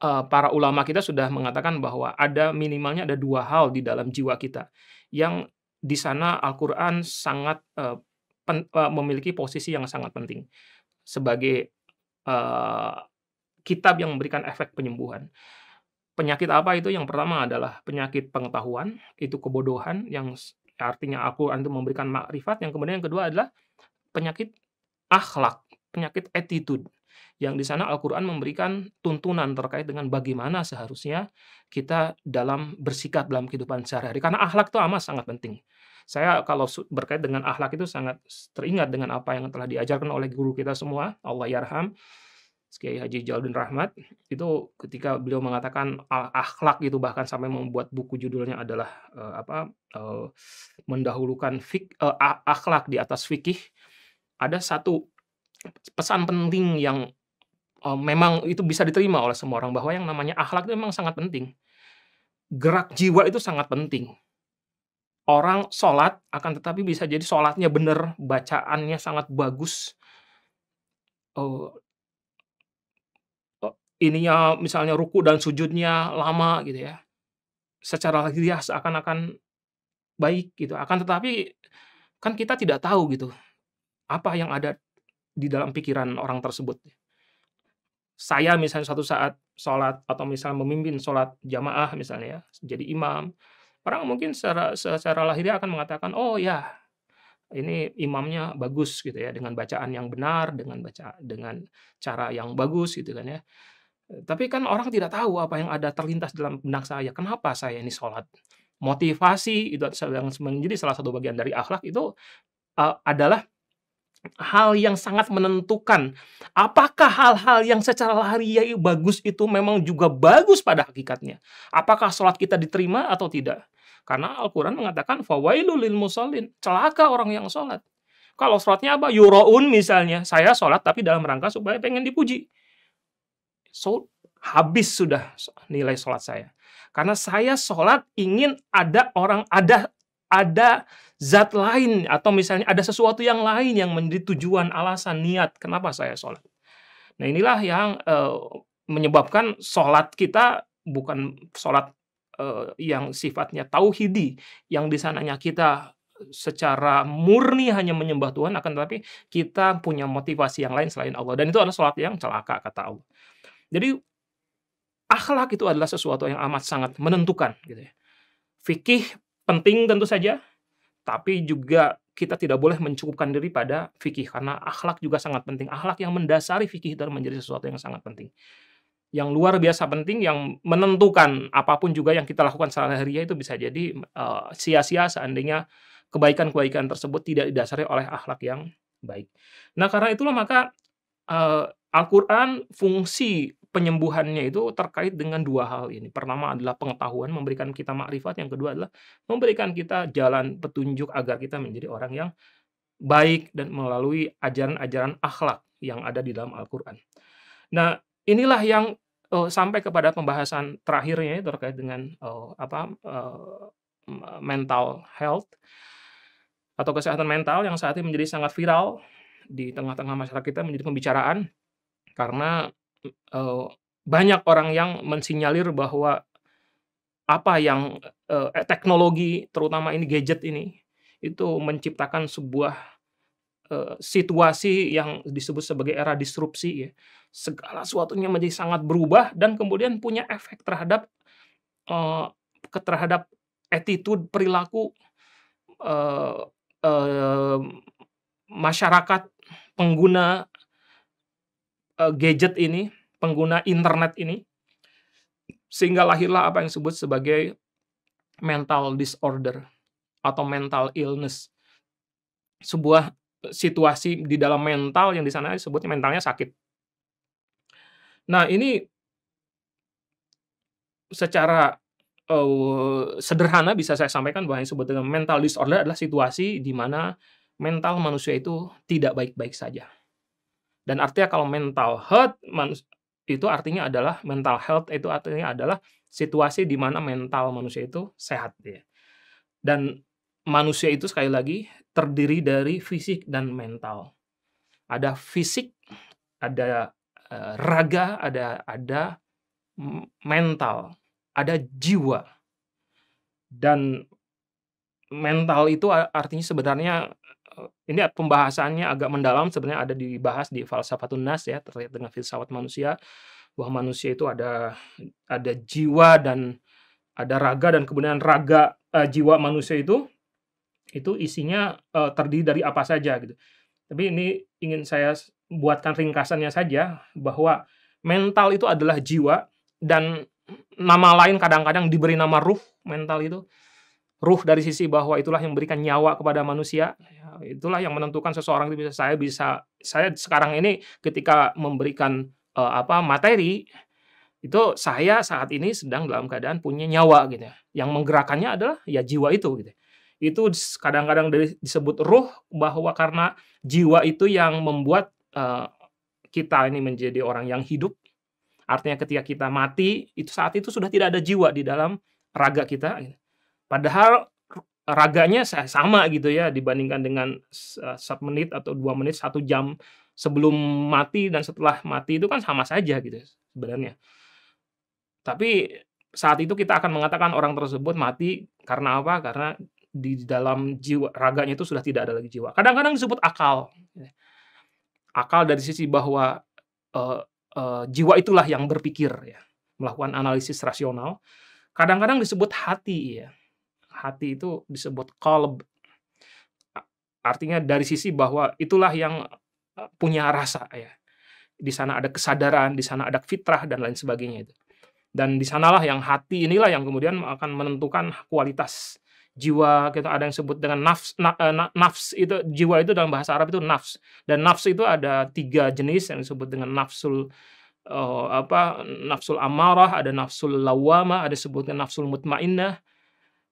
Eh, para ulama kita sudah mengatakan bahwa ada minimalnya ada dua hal di dalam jiwa kita yang di sana Al-Qur'an sangat uh, pen, uh, memiliki posisi yang sangat penting sebagai uh, kitab yang memberikan efek penyembuhan. Penyakit apa itu? Yang pertama adalah penyakit pengetahuan, itu kebodohan yang artinya Al-Qur'an itu memberikan makrifat. Yang kemudian yang kedua adalah penyakit akhlak, penyakit attitude yang di sana Al-Quran memberikan tuntunan terkait dengan bagaimana seharusnya kita dalam bersikap dalam kehidupan sehari-hari. Karena akhlak itu amat sangat penting. Saya kalau berkait dengan akhlak itu sangat teringat dengan apa yang telah diajarkan oleh guru kita semua, Allah Yarham, Kiai Haji Jaludin Rahmat, itu ketika beliau mengatakan akhlak itu bahkan sampai membuat buku judulnya adalah uh, apa uh, mendahulukan fik, uh, akhlak di atas fikih. Ada satu pesan penting yang um, memang itu bisa diterima oleh semua orang bahwa yang namanya akhlak itu memang sangat penting. Gerak jiwa itu sangat penting. Orang sholat akan tetapi bisa jadi sholatnya benar, bacaannya sangat bagus. Uh, ininya misalnya ruku dan sujudnya lama gitu ya. Secara dia akan akan baik gitu. Akan tetapi kan kita tidak tahu gitu apa yang ada di dalam pikiran orang tersebut saya misalnya suatu saat sholat atau misalnya memimpin sholat jamaah misalnya ya, jadi imam orang mungkin secara secara lahiriah akan mengatakan oh ya ini imamnya bagus gitu ya dengan bacaan yang benar dengan baca dengan cara yang bagus gitu kan ya tapi kan orang tidak tahu apa yang ada terlintas dalam benak saya kenapa saya ini sholat motivasi itu yang menjadi salah satu bagian dari akhlak itu uh, adalah hal yang sangat menentukan apakah hal-hal yang secara lahiriah bagus itu memang juga bagus pada hakikatnya. Apakah sholat kita diterima atau tidak? Karena Al-Quran mengatakan fawailu lil musallin, celaka orang yang sholat. Kalau sholatnya apa? Yuraun misalnya, saya sholat tapi dalam rangka supaya pengen dipuji. So, habis sudah nilai sholat saya. Karena saya sholat ingin ada orang, ada ada zat lain atau misalnya ada sesuatu yang lain yang menjadi tujuan alasan niat kenapa saya sholat. Nah inilah yang e, menyebabkan sholat kita bukan sholat e, yang sifatnya tauhidi yang di sananya kita secara murni hanya menyembah Tuhan akan tetapi kita punya motivasi yang lain selain Allah dan itu adalah sholat yang celaka kata Allah. Jadi akhlak itu adalah sesuatu yang amat sangat menentukan gitu ya. Fikih penting tentu saja, tapi juga kita tidak boleh mencukupkan diri pada fikih karena akhlak juga sangat penting. Akhlak yang mendasari fikih itu menjadi sesuatu yang sangat penting. Yang luar biasa penting yang menentukan apapun juga yang kita lakukan sehari-hari itu bisa jadi uh, sia-sia seandainya kebaikan-kebaikan tersebut tidak didasari oleh akhlak yang baik. Nah, karena itulah maka uh, Al-Qur'an fungsi penyembuhannya itu terkait dengan dua hal ini. Pertama adalah pengetahuan memberikan kita makrifat, yang kedua adalah memberikan kita jalan petunjuk agar kita menjadi orang yang baik dan melalui ajaran-ajaran akhlak yang ada di dalam Al-Qur'an. Nah, inilah yang oh, sampai kepada pembahasan terakhirnya ya, terkait dengan oh, apa oh, mental health atau kesehatan mental yang saat ini menjadi sangat viral di tengah-tengah masyarakat kita menjadi pembicaraan karena uh, banyak orang yang mensinyalir bahwa apa yang uh, teknologi terutama ini gadget ini itu menciptakan sebuah uh, situasi yang disebut sebagai era disrupsi ya. Segala sesuatunya menjadi sangat berubah dan kemudian punya efek terhadap uh, terhadap attitude perilaku uh, uh, masyarakat pengguna uh, gadget ini, pengguna internet ini, sehingga lahirlah apa yang disebut sebagai mental disorder atau mental illness. Sebuah situasi di dalam mental yang di sana disebutnya mentalnya sakit. Nah, ini secara uh, sederhana bisa saya sampaikan bahwa yang disebut dengan mental disorder adalah situasi di mana mental manusia itu tidak baik-baik saja. Dan artinya kalau mental health itu artinya adalah mental health itu artinya adalah situasi di mana mental manusia itu sehat ya. Dan manusia itu sekali lagi terdiri dari fisik dan mental. Ada fisik, ada uh, raga, ada ada mental, ada jiwa. Dan mental itu artinya sebenarnya Eh, ini pembahasannya agak mendalam sebenarnya ada dibahas di falsafatun nas ya terkait dengan filsafat manusia bahwa manusia itu ada ada jiwa dan ada raga dan kemudian raga uh, jiwa manusia itu itu isinya uh, terdiri dari apa saja gitu. Tapi ini ingin saya buatkan ringkasannya saja bahwa mental itu adalah jiwa dan nama lain kadang-kadang diberi nama ruh mental itu ruh dari sisi bahwa itulah yang memberikan nyawa kepada manusia ya, itulah yang menentukan seseorang itu bisa saya bisa saya sekarang ini ketika memberikan uh, apa materi itu saya saat ini sedang dalam keadaan punya nyawa gitu ya. Yang menggerakannya adalah ya jiwa itu gitu. Itu kadang-kadang disebut ruh bahwa karena jiwa itu yang membuat uh, kita ini menjadi orang yang hidup. Artinya ketika kita mati itu saat itu sudah tidak ada jiwa di dalam raga kita. Gitu. Padahal raganya sama gitu ya dibandingkan dengan satu eh, menit atau dua menit satu jam sebelum mati dan setelah mati itu kan sama saja gitu ya sebenarnya. Tapi saat itu kita akan mengatakan orang tersebut mati karena apa? Karena di dalam jiwa raganya itu sudah tidak ada lagi jiwa. Kadang-kadang disebut akal. Akal dari sisi bahwa uh, uh, jiwa itulah yang berpikir ya, melakukan analisis rasional. Kadang-kadang disebut hati ya hati itu disebut kolb Artinya dari sisi bahwa itulah yang e, punya rasa ya. Di sana ada kesadaran, di sana ada fitrah dan lain sebagainya itu. Dan di sanalah yang hati inilah yang kemudian akan menentukan kualitas jiwa kita ada yang sebut dengan nafs e, nafs itu jiwa itu dalam bahasa Arab itu nafs dan nafs itu ada tiga jenis yang disebut dengan nafsul uh, apa nafsul amarah ada nafsul lawama ada sebutnya nafsul mutmainnah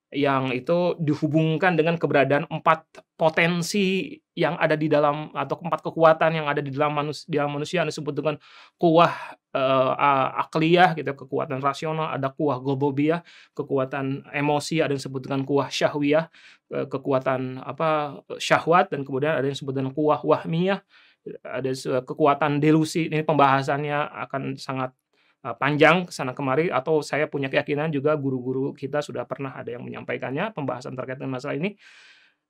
yang itu dihubungkan dengan keberadaan empat potensi yang ada di dalam atau empat kekuatan yang ada di dalam manusia, di dalam manusia yang disebut dengan kuah uh, akliyah gitu ya, kekuatan rasional ada kuah gobobiah kekuatan emosi ada yang disebut dengan kuah syahwiyah eh, kekuatan apa syahwat dan kemudian ada yang disebut dengan kuah wahmiyah ada kekuatan delusi ini pembahasannya akan sangat Eh, panjang sana kemari atau saya punya keyakinan juga guru-guru kita sudah pernah ada yang menyampaikannya pembahasan terkait dengan masalah ini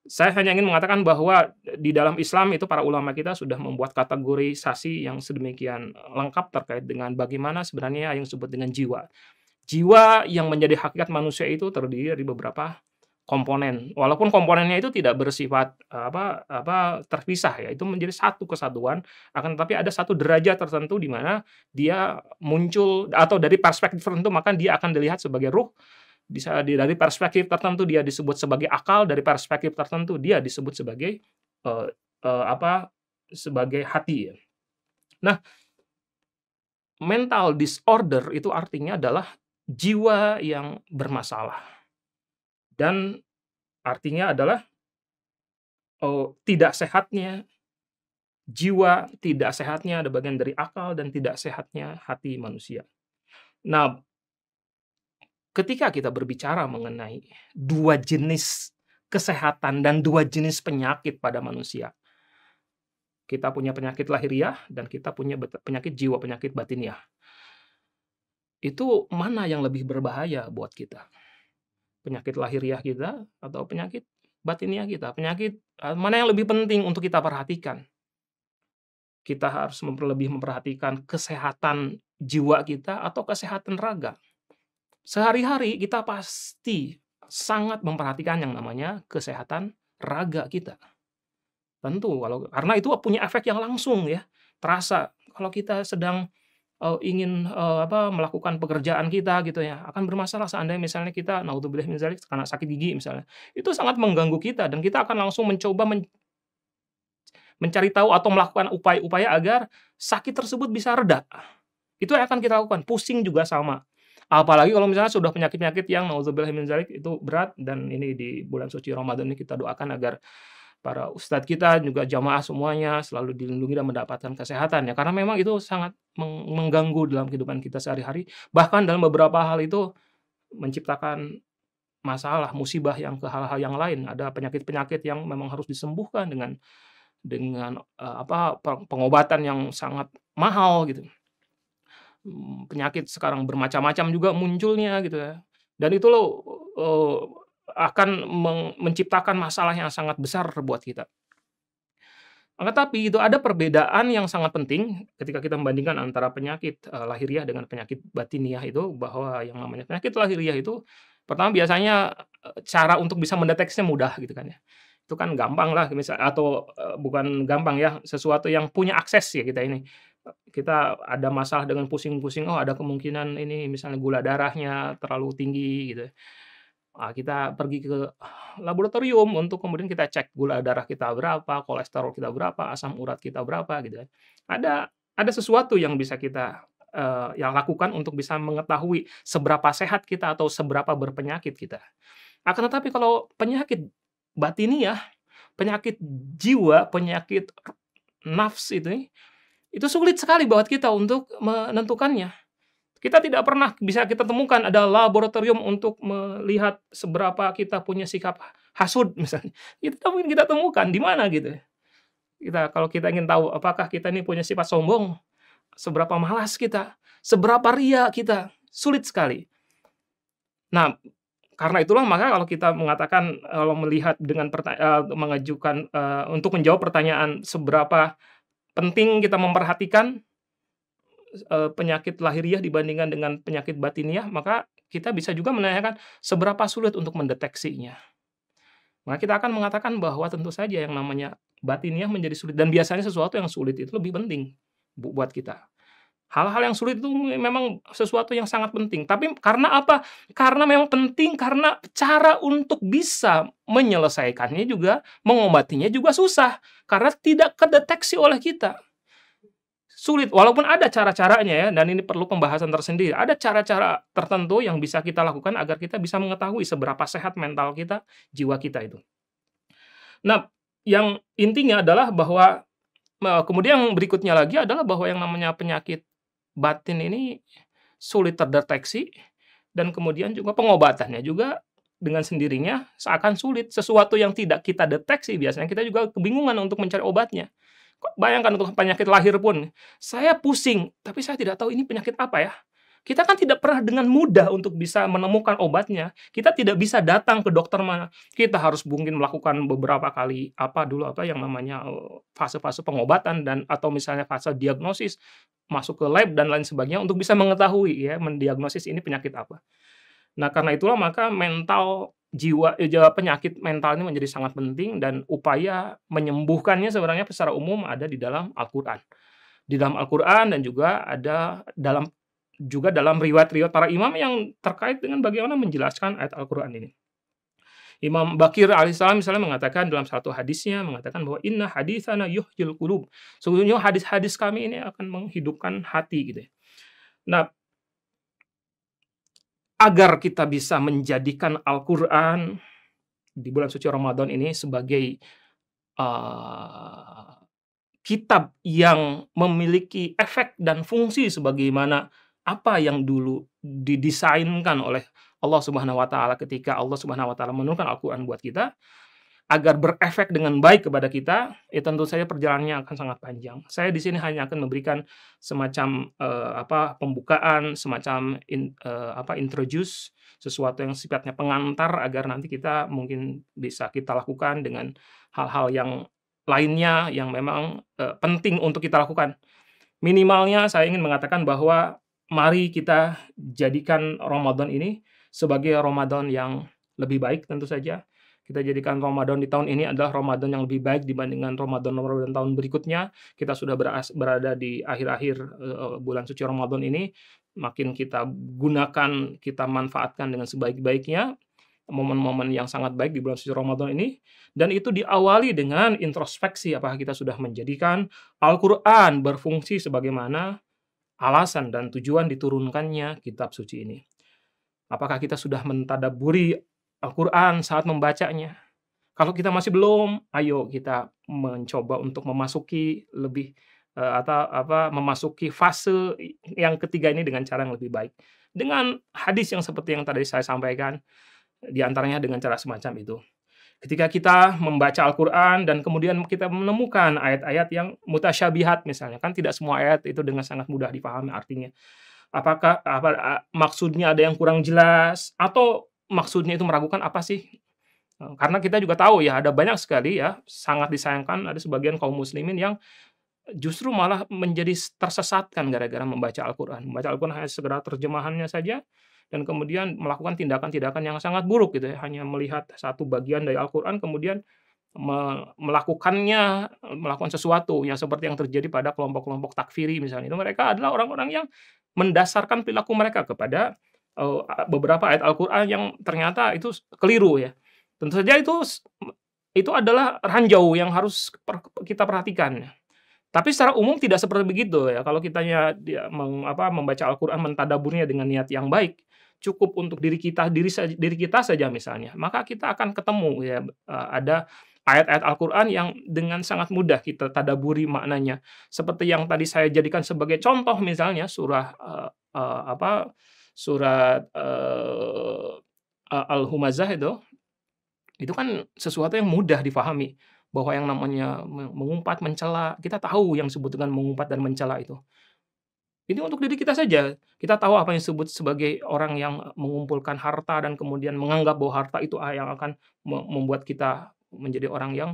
saya hanya ingin mengatakan bahwa di dalam Islam itu para ulama kita sudah membuat kategorisasi yang sedemikian eh, lengkap terkait dengan bagaimana sebenarnya yang disebut dengan jiwa. Jiwa yang menjadi hakikat manusia itu terdiri dari beberapa komponen. Walaupun komponennya itu tidak bersifat eh, apa apa terpisah ya, itu menjadi satu kesatuan, akan tetapi ada satu derajat tertentu di mana dia muncul atau dari perspektif tertentu maka dia akan dilihat sebagai ruh dari perspektif tertentu dia disebut sebagai akal, dari perspektif tertentu dia disebut sebagai uh, uh, apa sebagai hati ya. Nah, mental disorder itu artinya adalah jiwa yang bermasalah dan artinya adalah oh, tidak sehatnya jiwa, tidak sehatnya ada bagian dari akal dan tidak sehatnya hati manusia. Nah, ketika kita berbicara mengenai dua jenis kesehatan dan dua jenis penyakit pada manusia, kita punya penyakit lahiriah dan kita punya penyakit jiwa, penyakit batiniah. Itu mana yang lebih berbahaya buat kita? penyakit lahiriah kita atau penyakit batiniah kita, penyakit eh, mana yang lebih penting untuk kita perhatikan. Kita harus lebih memperhatikan kesehatan jiwa kita atau kesehatan raga. Sehari-hari kita pasti sangat memperhatikan yang namanya kesehatan raga kita. Tentu kalau karena itu punya efek yang langsung ya, terasa. Kalau kita sedang uh, ingin uh, apa melakukan pekerjaan kita gitu ya akan bermasalah seandainya misalnya kita naudzubillah minzalik karena sakit gigi misalnya itu sangat mengganggu kita dan kita akan langsung mencoba men mencari tahu atau melakukan upaya-upaya agar sakit tersebut bisa reda itu yang akan kita lakukan pusing juga sama apalagi kalau misalnya sudah penyakit-penyakit yang naudzubillah minzalik itu berat dan ini di bulan suci Ramadan ini kita doakan agar para ustadz kita juga jamaah semuanya selalu dilindungi dan mendapatkan kesehatan ya karena memang itu sangat mengganggu dalam kehidupan kita sehari-hari bahkan dalam beberapa hal itu menciptakan masalah musibah yang ke hal-hal yang lain ada penyakit-penyakit yang memang harus disembuhkan dengan dengan eh, apa pengobatan yang sangat mahal gitu hmm, penyakit sekarang bermacam-macam juga munculnya gitu ya dan itu loh eh, akan menciptakan masalah yang sangat besar buat kita. Tetapi itu ada perbedaan yang sangat penting ketika kita membandingkan antara penyakit eh, lahiriah dengan penyakit batiniah itu bahwa yang namanya penyakit lahiriah itu pertama biasanya eh, cara untuk bisa mendeteksinya mudah gitu kan ya itu kan gampang lah misal atau eh, bukan gampang ya sesuatu yang punya akses ya kita ini kita ada masalah dengan pusing-pusing oh ada kemungkinan ini misalnya gula darahnya terlalu tinggi gitu Ah, kita pergi ke laboratorium untuk kemudian kita cek gula darah kita berapa, kolesterol kita berapa, asam urat kita berapa gitu kan. Ada ada sesuatu yang bisa kita uh, yang lakukan untuk bisa mengetahui seberapa sehat kita atau seberapa berpenyakit kita. Akan tetapi kalau penyakit batiniah, penyakit jiwa, penyakit nafs itu itu sulit sekali buat kita untuk menentukannya kita tidak pernah bisa kita temukan ada laboratorium untuk melihat seberapa kita punya sikap hasud misalnya. Itu mungkin kita temukan di mana gitu. Kita kalau kita ingin tahu apakah kita ini punya sifat sombong, seberapa malas kita, seberapa ria kita, sulit sekali. Nah, karena itulah maka kalau kita mengatakan eh, kalau melihat dengan eh, mengajukan uh, untuk menjawab pertanyaan seberapa penting kita memperhatikan Eh, penyakit lahiriah dibandingkan dengan penyakit batiniah, maka kita bisa juga menanyakan seberapa sulit untuk mendeteksinya. Maka nah, kita akan mengatakan bahwa tentu saja yang namanya batiniah menjadi sulit dan biasanya sesuatu yang sulit itu lebih penting buat kita. Hal-hal yang sulit itu memang sesuatu yang sangat penting. Tapi karena apa? Karena memang penting karena cara untuk bisa menyelesaikannya juga, mengobatinya juga susah karena tidak kedeteksi oleh kita sulit walaupun ada cara-caranya ya dan ini perlu pembahasan tersendiri ada cara-cara tertentu yang bisa kita lakukan agar kita bisa mengetahui seberapa sehat mental kita jiwa kita itu nah yang intinya adalah bahwa kemudian yang berikutnya lagi adalah bahwa yang namanya penyakit batin ini sulit terdeteksi dan kemudian juga pengobatannya juga dengan sendirinya seakan sulit sesuatu yang tidak kita deteksi biasanya kita juga kebingungan untuk mencari obatnya Bayangkan untuk penyakit lahir pun, saya pusing, tapi saya tidak tahu ini penyakit apa ya. Kita kan tidak pernah dengan mudah untuk bisa menemukan obatnya. Kita tidak bisa datang ke dokter mana. Kita harus mungkin melakukan beberapa kali apa dulu apa yang namanya eh, fase-fase pengobatan dan atau misalnya fase diagnosis masuk ke lab dan lain sebagainya untuk bisa mengetahui ya mendiagnosis ini penyakit apa. Nah, karena itulah maka mental jiwa eh, jawab penyakit mental ini menjadi sangat penting dan upaya menyembuhkannya sebenarnya secara umum ada di dalam Al-Qur'an. Di dalam Al-Qur'an dan juga ada dalam juga dalam riwayat-riwayat para imam yang terkait dengan bagaimana menjelaskan ayat Al-Qur'an ini. Imam Bakir alaihissalam misalnya mengatakan dalam satu hadisnya mengatakan bahwa inna hadisana yuhjil qulub. Sesungguhnya hadis-hadis kami ini akan menghidupkan hati gitu ya. Nah, agar kita bisa menjadikan Al-Quran di bulan suci Ramadan ini sebagai uh, kitab yang memiliki efek dan fungsi sebagaimana apa yang dulu didesainkan oleh Allah Subhanahu wa taala ketika Allah Subhanahu wa taala menurunkan Al-Qur'an buat kita agar berefek dengan baik kepada kita, ya tentu saja perjalanannya akan sangat panjang. Saya di sini hanya akan memberikan semacam uh, apa pembukaan, semacam in, uh, apa introduce sesuatu yang sifatnya pengantar agar nanti kita mungkin bisa kita lakukan dengan hal-hal yang lainnya yang memang uh, penting untuk kita lakukan. Minimalnya saya ingin mengatakan bahwa mari kita jadikan Ramadan ini sebagai Ramadan yang lebih baik tentu saja kita jadikan Ramadan di tahun ini adalah Ramadan yang lebih baik dibandingkan Ramadan dan tahun berikutnya. Kita sudah berada di akhir-akhir eh, eh, bulan suci Ramadan ini, makin kita gunakan, kita manfaatkan dengan sebaik-baiknya momen-momen yang sangat baik di bulan suci Ramadan ini dan itu diawali dengan introspeksi apakah kita sudah menjadikan Al-Qur'an berfungsi sebagaimana alasan dan tujuan diturunkannya kitab suci ini. Apakah kita sudah mentadaburi Al-Quran saat membacanya. Kalau kita masih belum, ayo kita mencoba untuk memasuki lebih eh, atau apa memasuki fase yang ketiga ini dengan cara yang lebih baik. Dengan hadis yang seperti yang tadi saya sampaikan, diantaranya dengan cara semacam itu. Ketika kita membaca Al-Quran dan kemudian kita menemukan ayat-ayat yang mutasyabihat misalnya, kan tidak semua ayat itu dengan sangat mudah dipahami artinya. Apakah apa, maksudnya ada yang kurang jelas atau maksudnya itu meragukan apa sih? Eh, karena kita juga tahu ya ada banyak sekali ya sangat disayangkan ada sebagian kaum muslimin yang justru malah menjadi tersesatkan gara-gara membaca Al-Qur'an. Membaca Al-Qur'an hanya segera terjemahannya saja dan kemudian melakukan tindakan-tindakan yang sangat buruk gitu ya, hanya melihat satu bagian dari Al-Qur'an kemudian melakukannya melakukan sesuatu yang seperti yang terjadi pada kelompok-kelompok takfiri misalnya itu mereka adalah orang-orang yang mendasarkan perilaku mereka kepada Oh, beberapa ayat Al-Qur'an yang ternyata itu keliru ya. Tentu saja itu itu adalah ranjau yang harus kita perhatikan. Tapi secara umum tidak seperti begitu ya. Kalau kitanya dia meng, apa, membaca Al-Qur'an mentadaburnya dengan niat yang baik, cukup untuk diri kita diri diri kita saja misalnya, maka kita akan ketemu ya e, ada ayat-ayat Al-Qur'an yang dengan sangat mudah kita tadaburi maknanya. Seperti yang tadi saya jadikan sebagai contoh misalnya surah uh, uh, apa surat uh, Al-Humazah itu itu kan sesuatu yang mudah difahami bahwa yang namanya mengumpat, mencela, kita tahu yang disebut dengan mengumpat dan mencela itu. Ini untuk diri kita saja. Kita tahu apa yang disebut sebagai orang yang mengumpulkan harta dan kemudian menganggap bahwa harta itu yang akan membuat kita menjadi orang yang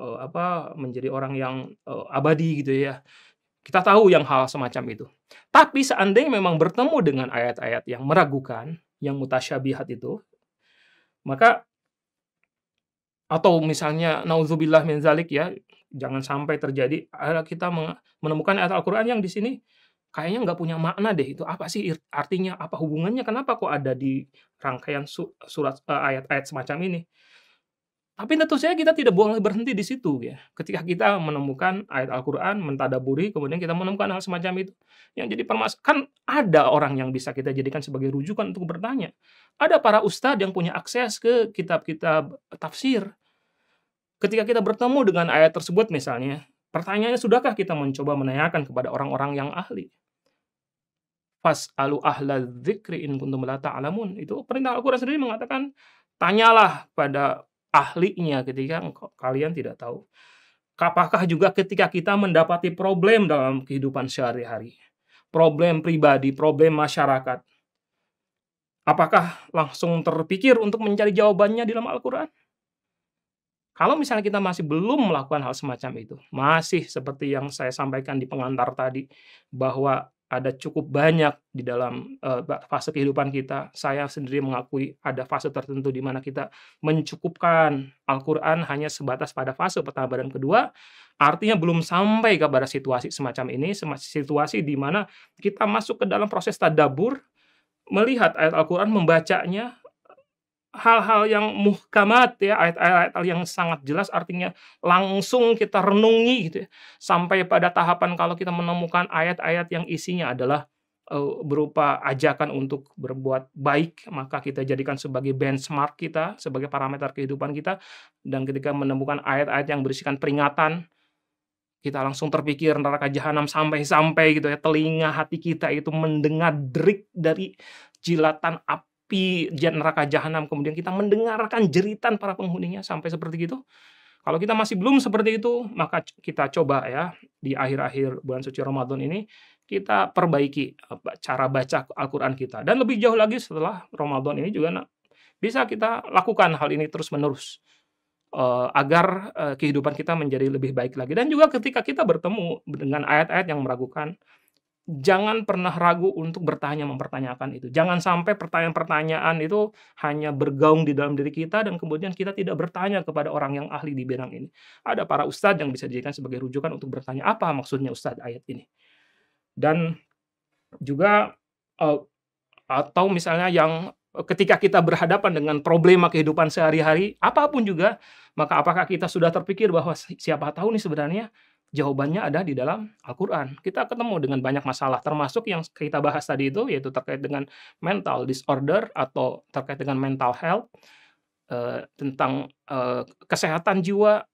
eh, apa menjadi orang yang eh, abadi gitu ya. Kita tahu yang hal semacam itu. Tapi seandainya memang bertemu dengan ayat-ayat yang meragukan, yang mutasyabihat itu, maka atau misalnya nauzubillah min zalik ya, jangan sampai terjadi kita menemukan ayat Al-Qur'an yang di sini kayaknya nggak punya makna deh itu apa sih artinya apa hubungannya kenapa kok ada di rangkaian surat eh, ayat-ayat semacam ini tapi tentu saja kita tidak boleh berhenti di situ ya. Ketika kita menemukan ayat Al-Qur'an, mentadaburi, kemudian kita menemukan hal semacam itu. Yang jadi permasalahan kan ada orang yang bisa kita jadikan sebagai rujukan untuk bertanya. Ada para ustadz yang punya akses ke kitab-kitab tafsir. Ketika kita bertemu dengan ayat tersebut misalnya, pertanyaannya sudahkah kita mencoba menanyakan kepada orang-orang yang ahli? alu ahla dzikri in kuntum la ta'lamun. Itu perintah Al-Qur'an sendiri mengatakan tanyalah pada ahlinya ketika kalian tidak tahu. Apakah juga ketika kita mendapati problem dalam kehidupan sehari-hari, problem pribadi, problem masyarakat, apakah langsung terpikir untuk mencari jawabannya di dalam Al-Quran? Kalau misalnya kita masih belum melakukan hal semacam itu, masih seperti yang saya sampaikan di pengantar tadi, bahwa ada cukup banyak di dalam uh, fase kehidupan kita. Saya sendiri mengakui ada fase tertentu di mana kita mencukupkan Al-Quran hanya sebatas pada fase pertama dan kedua. Artinya belum sampai kepada situasi semacam ini, situasi di mana kita masuk ke dalam proses tadabur, melihat ayat Al-Quran, membacanya, hal-hal yang muhkamat ya ayat-ayat yang sangat jelas artinya langsung kita renungi gitu ya sampai pada tahapan kalau kita menemukan ayat-ayat yang isinya adalah uh, berupa ajakan untuk berbuat baik maka kita jadikan sebagai benchmark kita sebagai parameter kehidupan kita dan ketika menemukan ayat-ayat yang berisikan peringatan kita langsung terpikir neraka jahanam sampai-sampai gitu ya telinga hati kita itu mendengar derik dari jilatan api api neraka jahanam kemudian kita mendengarkan jeritan para penghuninya sampai seperti itu kalau kita masih belum seperti itu maka kita coba ya di akhir-akhir bulan suci Ramadan ini kita perbaiki e, cara baca Al-Qur'an kita dan lebih jauh lagi setelah Ramadan ini juga bisa kita lakukan hal ini terus-menerus e, agar e, kehidupan kita menjadi lebih baik lagi dan juga ketika kita bertemu dengan ayat-ayat yang meragukan jangan pernah ragu untuk bertanya mempertanyakan itu. Jangan sampai pertanyaan-pertanyaan itu hanya bergaung di dalam diri kita dan kemudian kita tidak bertanya kepada orang yang ahli di bidang ini. Ada para ustadz yang bisa dijadikan sebagai rujukan untuk bertanya apa maksudnya ustadz ayat ini. Dan juga eh, atau misalnya yang eh, ketika kita berhadapan dengan problema kehidupan sehari-hari apapun juga, maka apakah kita sudah terpikir bahwa siapa tahu nih sebenarnya Jawabannya ada di dalam Al-Quran. Kita ketemu dengan banyak masalah, termasuk yang kita bahas tadi itu, yaitu terkait dengan mental disorder atau terkait dengan mental health, eh, tentang eh, kesehatan jiwa,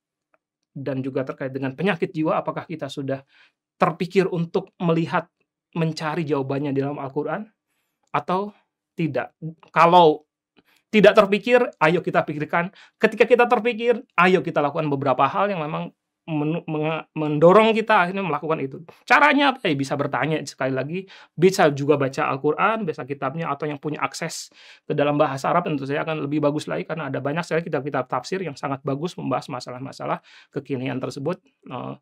dan juga terkait dengan penyakit jiwa, apakah kita sudah terpikir untuk melihat, mencari jawabannya di dalam Al-Quran, atau tidak. Kalau tidak terpikir, ayo kita pikirkan. Ketika kita terpikir, ayo kita lakukan beberapa hal yang memang mendorong kita akhirnya melakukan itu. Caranya apa? Eh, bisa bertanya sekali lagi, bisa juga baca Al-Qur'an, baca kitabnya atau yang punya akses ke dalam bahasa Arab tentu saya akan lebih bagus lagi karena ada banyak sekali kitab-kitab tafsir yang sangat bagus membahas masalah-masalah kekinian tersebut eh,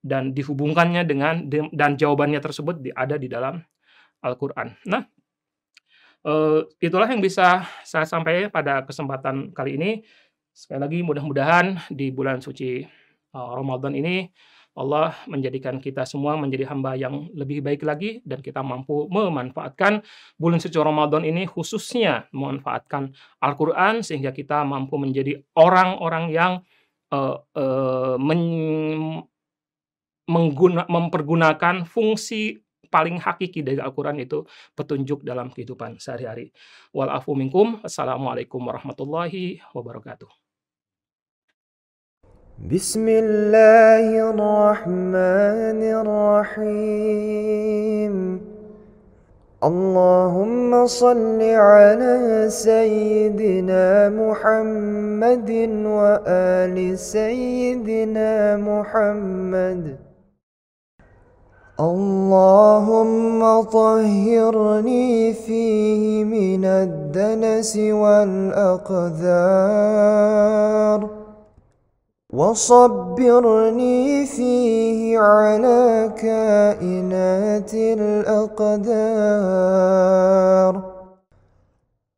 dan dihubungkannya dengan dan jawabannya tersebut ada di dalam Al-Qur'an. Nah, eh, itulah yang bisa saya sampaikan pada kesempatan kali ini. Sekali lagi mudah-mudahan di bulan suci Eh, Ramadan ini Allah menjadikan kita semua menjadi hamba yang lebih baik lagi dan kita mampu memanfaatkan bulan suci Ramadan ini khususnya memanfaatkan Al-Qur'an sehingga kita mampu menjadi orang-orang yang uh, uh, men mengguna mempergunakan fungsi paling hakiki dari Al-Quran itu petunjuk dalam kehidupan sehari-hari. Walafu Assalamualaikum warahmatullahi wabarakatuh. بسم الله الرحمن الرحيم اللهم صل على سيدنا محمد وآل سيدنا محمد اللهم طهرني فيه من الدنس والأقذار وصبرني فيه على كائنات الأقدار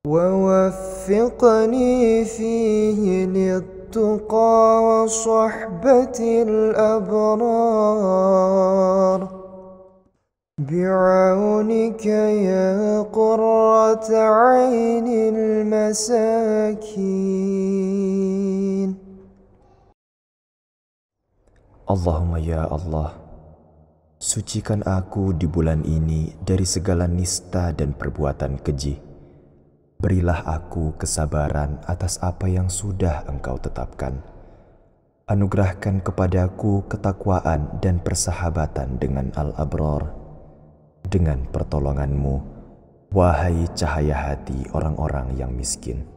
ووفقني فيه للتقى وصحبة الأبرار بعونك يا قرة عين المساكين Allahumma ya Allah, sucikan aku di bulan ini dari segala nista dan perbuatan keji. Berilah aku kesabaran atas apa yang sudah Engkau tetapkan. Anugerahkan kepadaku ketakwaan dan persahabatan dengan Al-Abror. Dengan pertolonganmu, wahai cahaya hati orang-orang yang miskin.